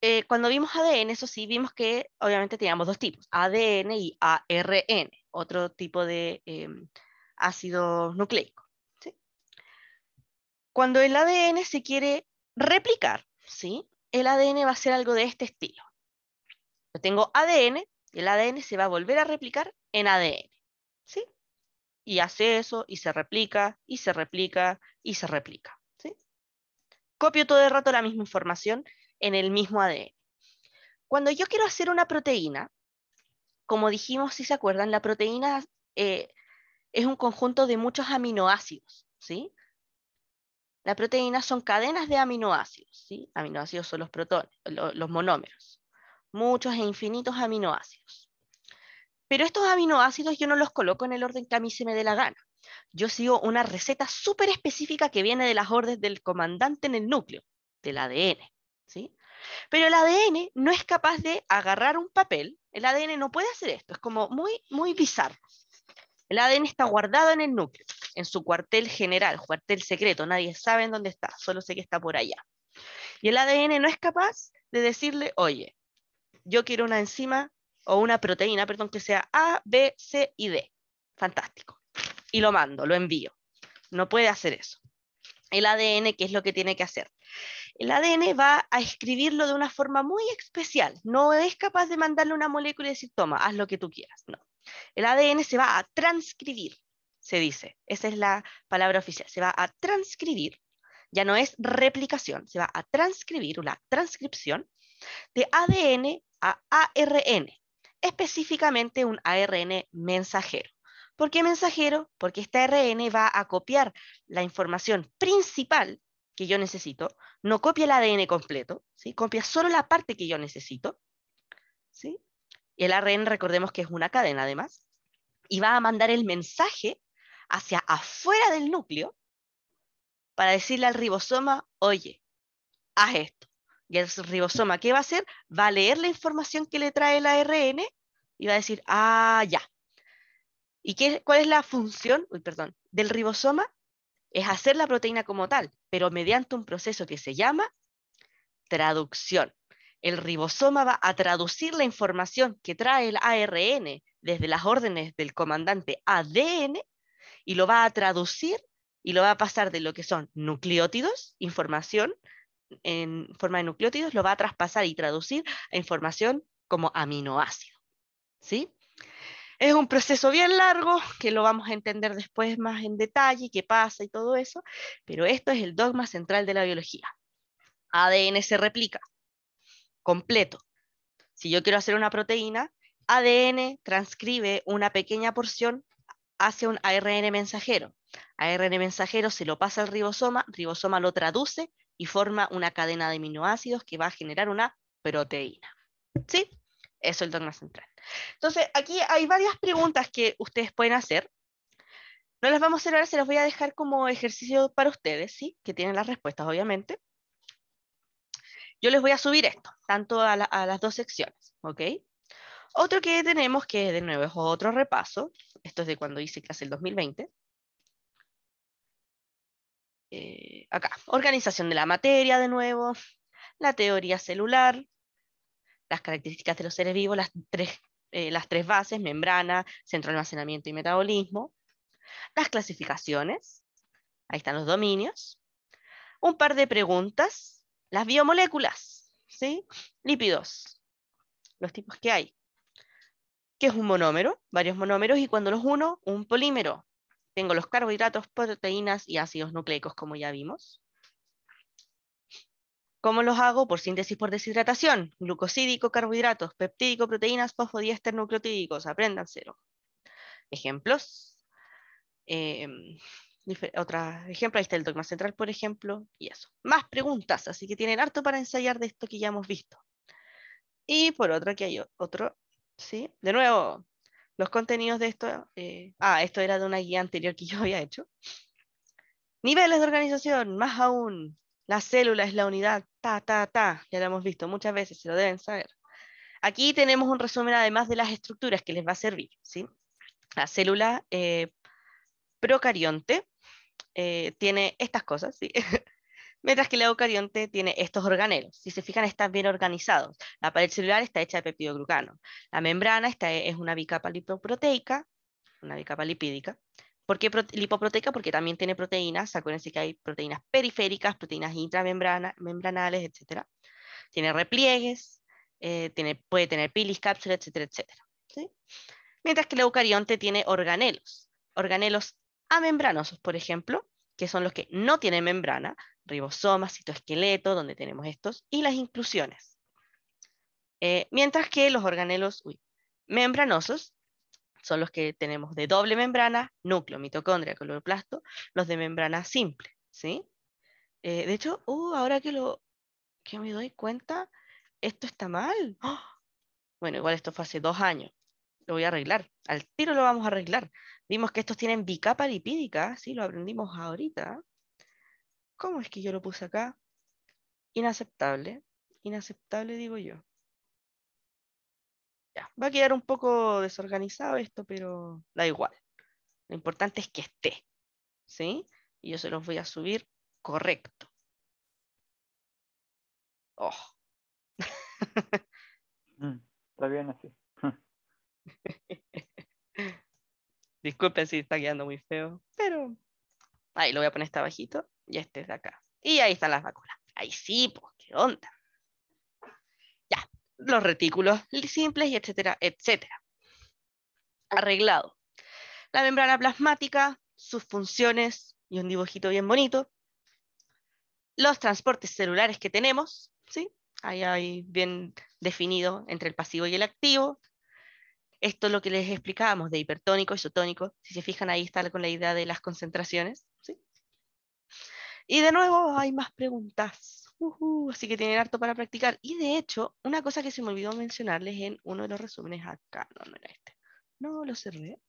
eh, cuando vimos ADN, eso sí, vimos que obviamente teníamos dos tipos, ADN y ARN, otro tipo de em, ácido nucleico. Cuando el ADN se quiere replicar, ¿sí? el ADN va a ser algo de este estilo. Yo tengo ADN, el ADN se va a volver a replicar en ADN. Y hace eso, y se replica, y se replica, y se replica. ¿sí? Copio todo el rato la misma información en el mismo ADN. Cuando yo quiero hacer una proteína, como dijimos, si se acuerdan, la proteína eh, es un conjunto de muchos aminoácidos. ¿sí? La proteína son cadenas de aminoácidos. Aminoácidos son los, protones, los monómeros. Muchos e infinitos aminoácidos. Pero estos aminoácidos yo no los coloco en el orden que a mí se me dé la gana yo sigo una receta súper específica que viene de las órdenes del comandante en el núcleo, del ADN. ¿sí? Pero el ADN no es capaz de agarrar un papel, el ADN no puede hacer esto, es como muy, muy bizarro. El ADN está guardado en el núcleo, en su cuartel general, cuartel secreto, nadie sabe en dónde está, solo sé que está por allá. Y el ADN no es capaz de decirle, oye, yo quiero una enzima o una proteína, perdón, que sea A, B, C y D. Fantástico y lo mando, lo envío. No puede hacer eso. El ADN, ¿qué es lo que tiene que hacer? El ADN va a escribirlo de una forma muy especial. No es capaz de mandarle una molécula y decir, toma, haz lo que tú quieras. No. El ADN se va a transcribir, se dice. Esa es la palabra oficial. Se va a transcribir. Ya no es replicación, se va a transcribir, una transcripción de ADN a ARN, específicamente un ARN mensajero. ¿Por qué mensajero, porque esta RN va a copiar la información principal que yo necesito, no copia el ADN completo, ¿sí? copia solo la parte que yo necesito. ¿sí? Y el ARN, recordemos que es una cadena además, y va a mandar el mensaje hacia afuera del núcleo para decirle al ribosoma, oye, haz esto. Y el ribosoma, ¿qué va a hacer? Va a leer la información que le trae el ARN y va a decir, ah, ya, ¿Y qué, cuál es la función del ribosoma? Es hacer la proteína como tal, pero mediante un proceso que se llama traducción. El ribosoma va a traducir la información que trae el ARN desde las órdenes del comandante ADN y lo va a traducir y lo va a pasar de lo que son nucleótidos, información en forma de nucleótidos, lo va a traspasar y traducir a información como aminoácido. ¿Sí? Es un proceso bien largo que lo vamos a entender después más en detalle, qué pasa y todo eso, pero esto es el dogma central de la biología. ADN se replica completo. Si yo quiero hacer una proteína, ADN transcribe una pequeña porción hacia un ARN mensajero. ARN mensajero se lo pasa al ribosoma, ribosoma lo traduce y forma una cadena de aminoácidos que va a generar una proteína. ¿Sí? Eso es el dogma central. Entonces, aquí hay varias preguntas que ustedes pueden hacer. No las vamos a hacer ahora, se las voy a dejar como ejercicio para ustedes, ¿sí? Que tienen las respuestas, obviamente. Yo les voy a subir esto, tanto a, las dos secciones, Otro que tenemos, que de nuevo es otro repaso, esto es de cuando hice clase el 2020. Eh, acá, organización de la materia de nuevo, la teoría celular, las características de los seres vivos, las tres eh, las tres bases, membrana, centro de almacenamiento y metabolismo, las clasificaciones, ahí están los dominios, un par de preguntas, las biomoléculas, ¿sí? lípidos, los tipos que hay, ¿Qué es un monómero, varios monómeros, y cuando los uno, un polímero. Tengo los carbohidratos, proteínas y ácidos nucleicos, como ya vimos. ¿Cómo los hago? Por síntesis por deshidratación, glucosídico, carbohidratos, peptídico, proteínas, fosfodiéster, nucleotídicos, cero. Ejemplos. Eh, em, otros ejemplos, ahí está el dogma central, por ejemplo, y eso. Más preguntas, así que tienen harto para ensayar de esto que ya hemos visto. Y por otro, aquí hay otro, ¿sí? De nuevo, los contenidos de esto, eh, ah, esto era de una guía anterior que yo había hecho. Niveles de organización, más aún, la célula es la unidad, ta, ta, ta, ya lo hemos visto muchas veces, se lo deben saber. Aquí tenemos un resumen además de las estructuras que les va a servir. La célula eh, procarionte eh, tiene estas cosas, ¿sí? *laughs* mientras que la eucarionte tiene estos organelos. Si se fijan, están bien organizados. La pared celular está hecha de peptidoglucano. La membrana está, es una bicapa lipoproteica, una bicapa lipídica, ¿Por qué Porque también tiene proteínas, acuérdense que hay proteínas periféricas, proteínas intramembranales, etc. Tiene repliegues, eh, puede tener pilis, cápsula, etcétera, etcétera. Mientras que el eucarionte tiene organelos, organelos amembranosos, por ejemplo, que son los que no tienen membrana, ribosomas, citoesqueleto, donde tenemos estos, y las inclusiones. Eh, mientras que los organelos membranosos son los que tenemos de doble membrana, núcleo, mitocondria, cloroplasto, los de membrana simple, ¿sí? Eh, de hecho, uh, ahora que, lo, que me doy cuenta, esto está mal. ¡Ah! Bueno, igual esto fue hace dos años. Lo voy a arreglar. Al tiro lo vamos a arreglar. Vimos que estos tienen bicapa lipídica, sí, lo aprendimos ahorita. ¿Cómo es que yo lo puse acá? Inaceptable. Inaceptable, digo yo va a quedar un poco desorganizado esto, pero da igual. Lo importante es que esté, ¿sí? Y yo se los voy a subir correcto. Oh. *laughs* Mm, está bien así. *laughs* Disculpen si está quedando muy feo, pero ahí lo voy a poner hasta abajito y este de acá. Y ahí están las vacunas. Ahí sí, pues, qué onda los retículos simples, y etcétera, etcétera. Arreglado. La membrana plasmática, sus funciones, y un dibujito bien bonito. Los transportes celulares que tenemos, ¿sí? Ahí hay bien definido entre el pasivo y el activo. Esto es lo que les explicábamos de hipertónico, isotónico. Si se fijan, ahí está con la idea de las concentraciones. ¿sí? Y de nuevo hay más preguntas así que tienen harto para practicar. Y de hecho, una cosa que se me olvidó mencionarles en uno de los resúmenes acá, no, no era este. No, lo cerré.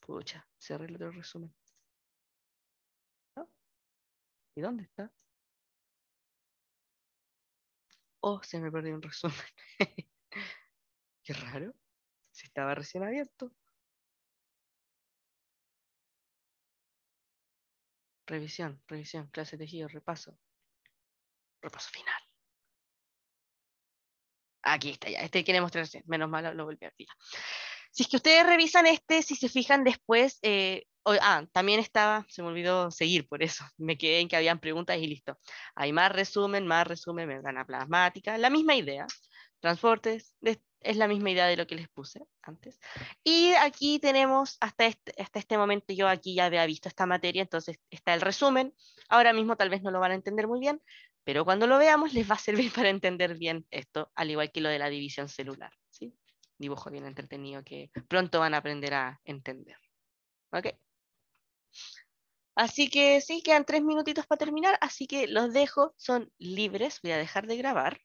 Pucha, cerré el otro resumen. ¿Y dónde está? Oh, se me perdió un resumen. *laughs* Qué raro. Se estaba recién abierto. Revisión, revisión, clase de tejido, repaso. Repaso final. Aquí está ya, este quiere mostrarse, menos mal lo volví a tirar. Si es que ustedes revisan este, si se fijan después, eh, ah, también estaba, se me olvidó seguir por eso, *laughs* me quedé en que habían preguntas y listo. Hay más resumen, más resumen, a plasmática, la misma idea transportes, es la misma idea de lo que les puse antes. Y aquí tenemos, hasta este, este momento yo aquí ya había visto esta materia, entonces está el resumen. Ahora mismo tal vez no lo van a entender muy bien, pero cuando lo veamos les va a servir *laughs* para entender bien esto, al igual que lo de la división celular. ¿sí? Dibujo bien entretenido que pronto van a aprender a entender. ¿Ok? Así que sí, quedan tres minutitos para terminar, así que los dejo, son libres, voy a dejar de grabar.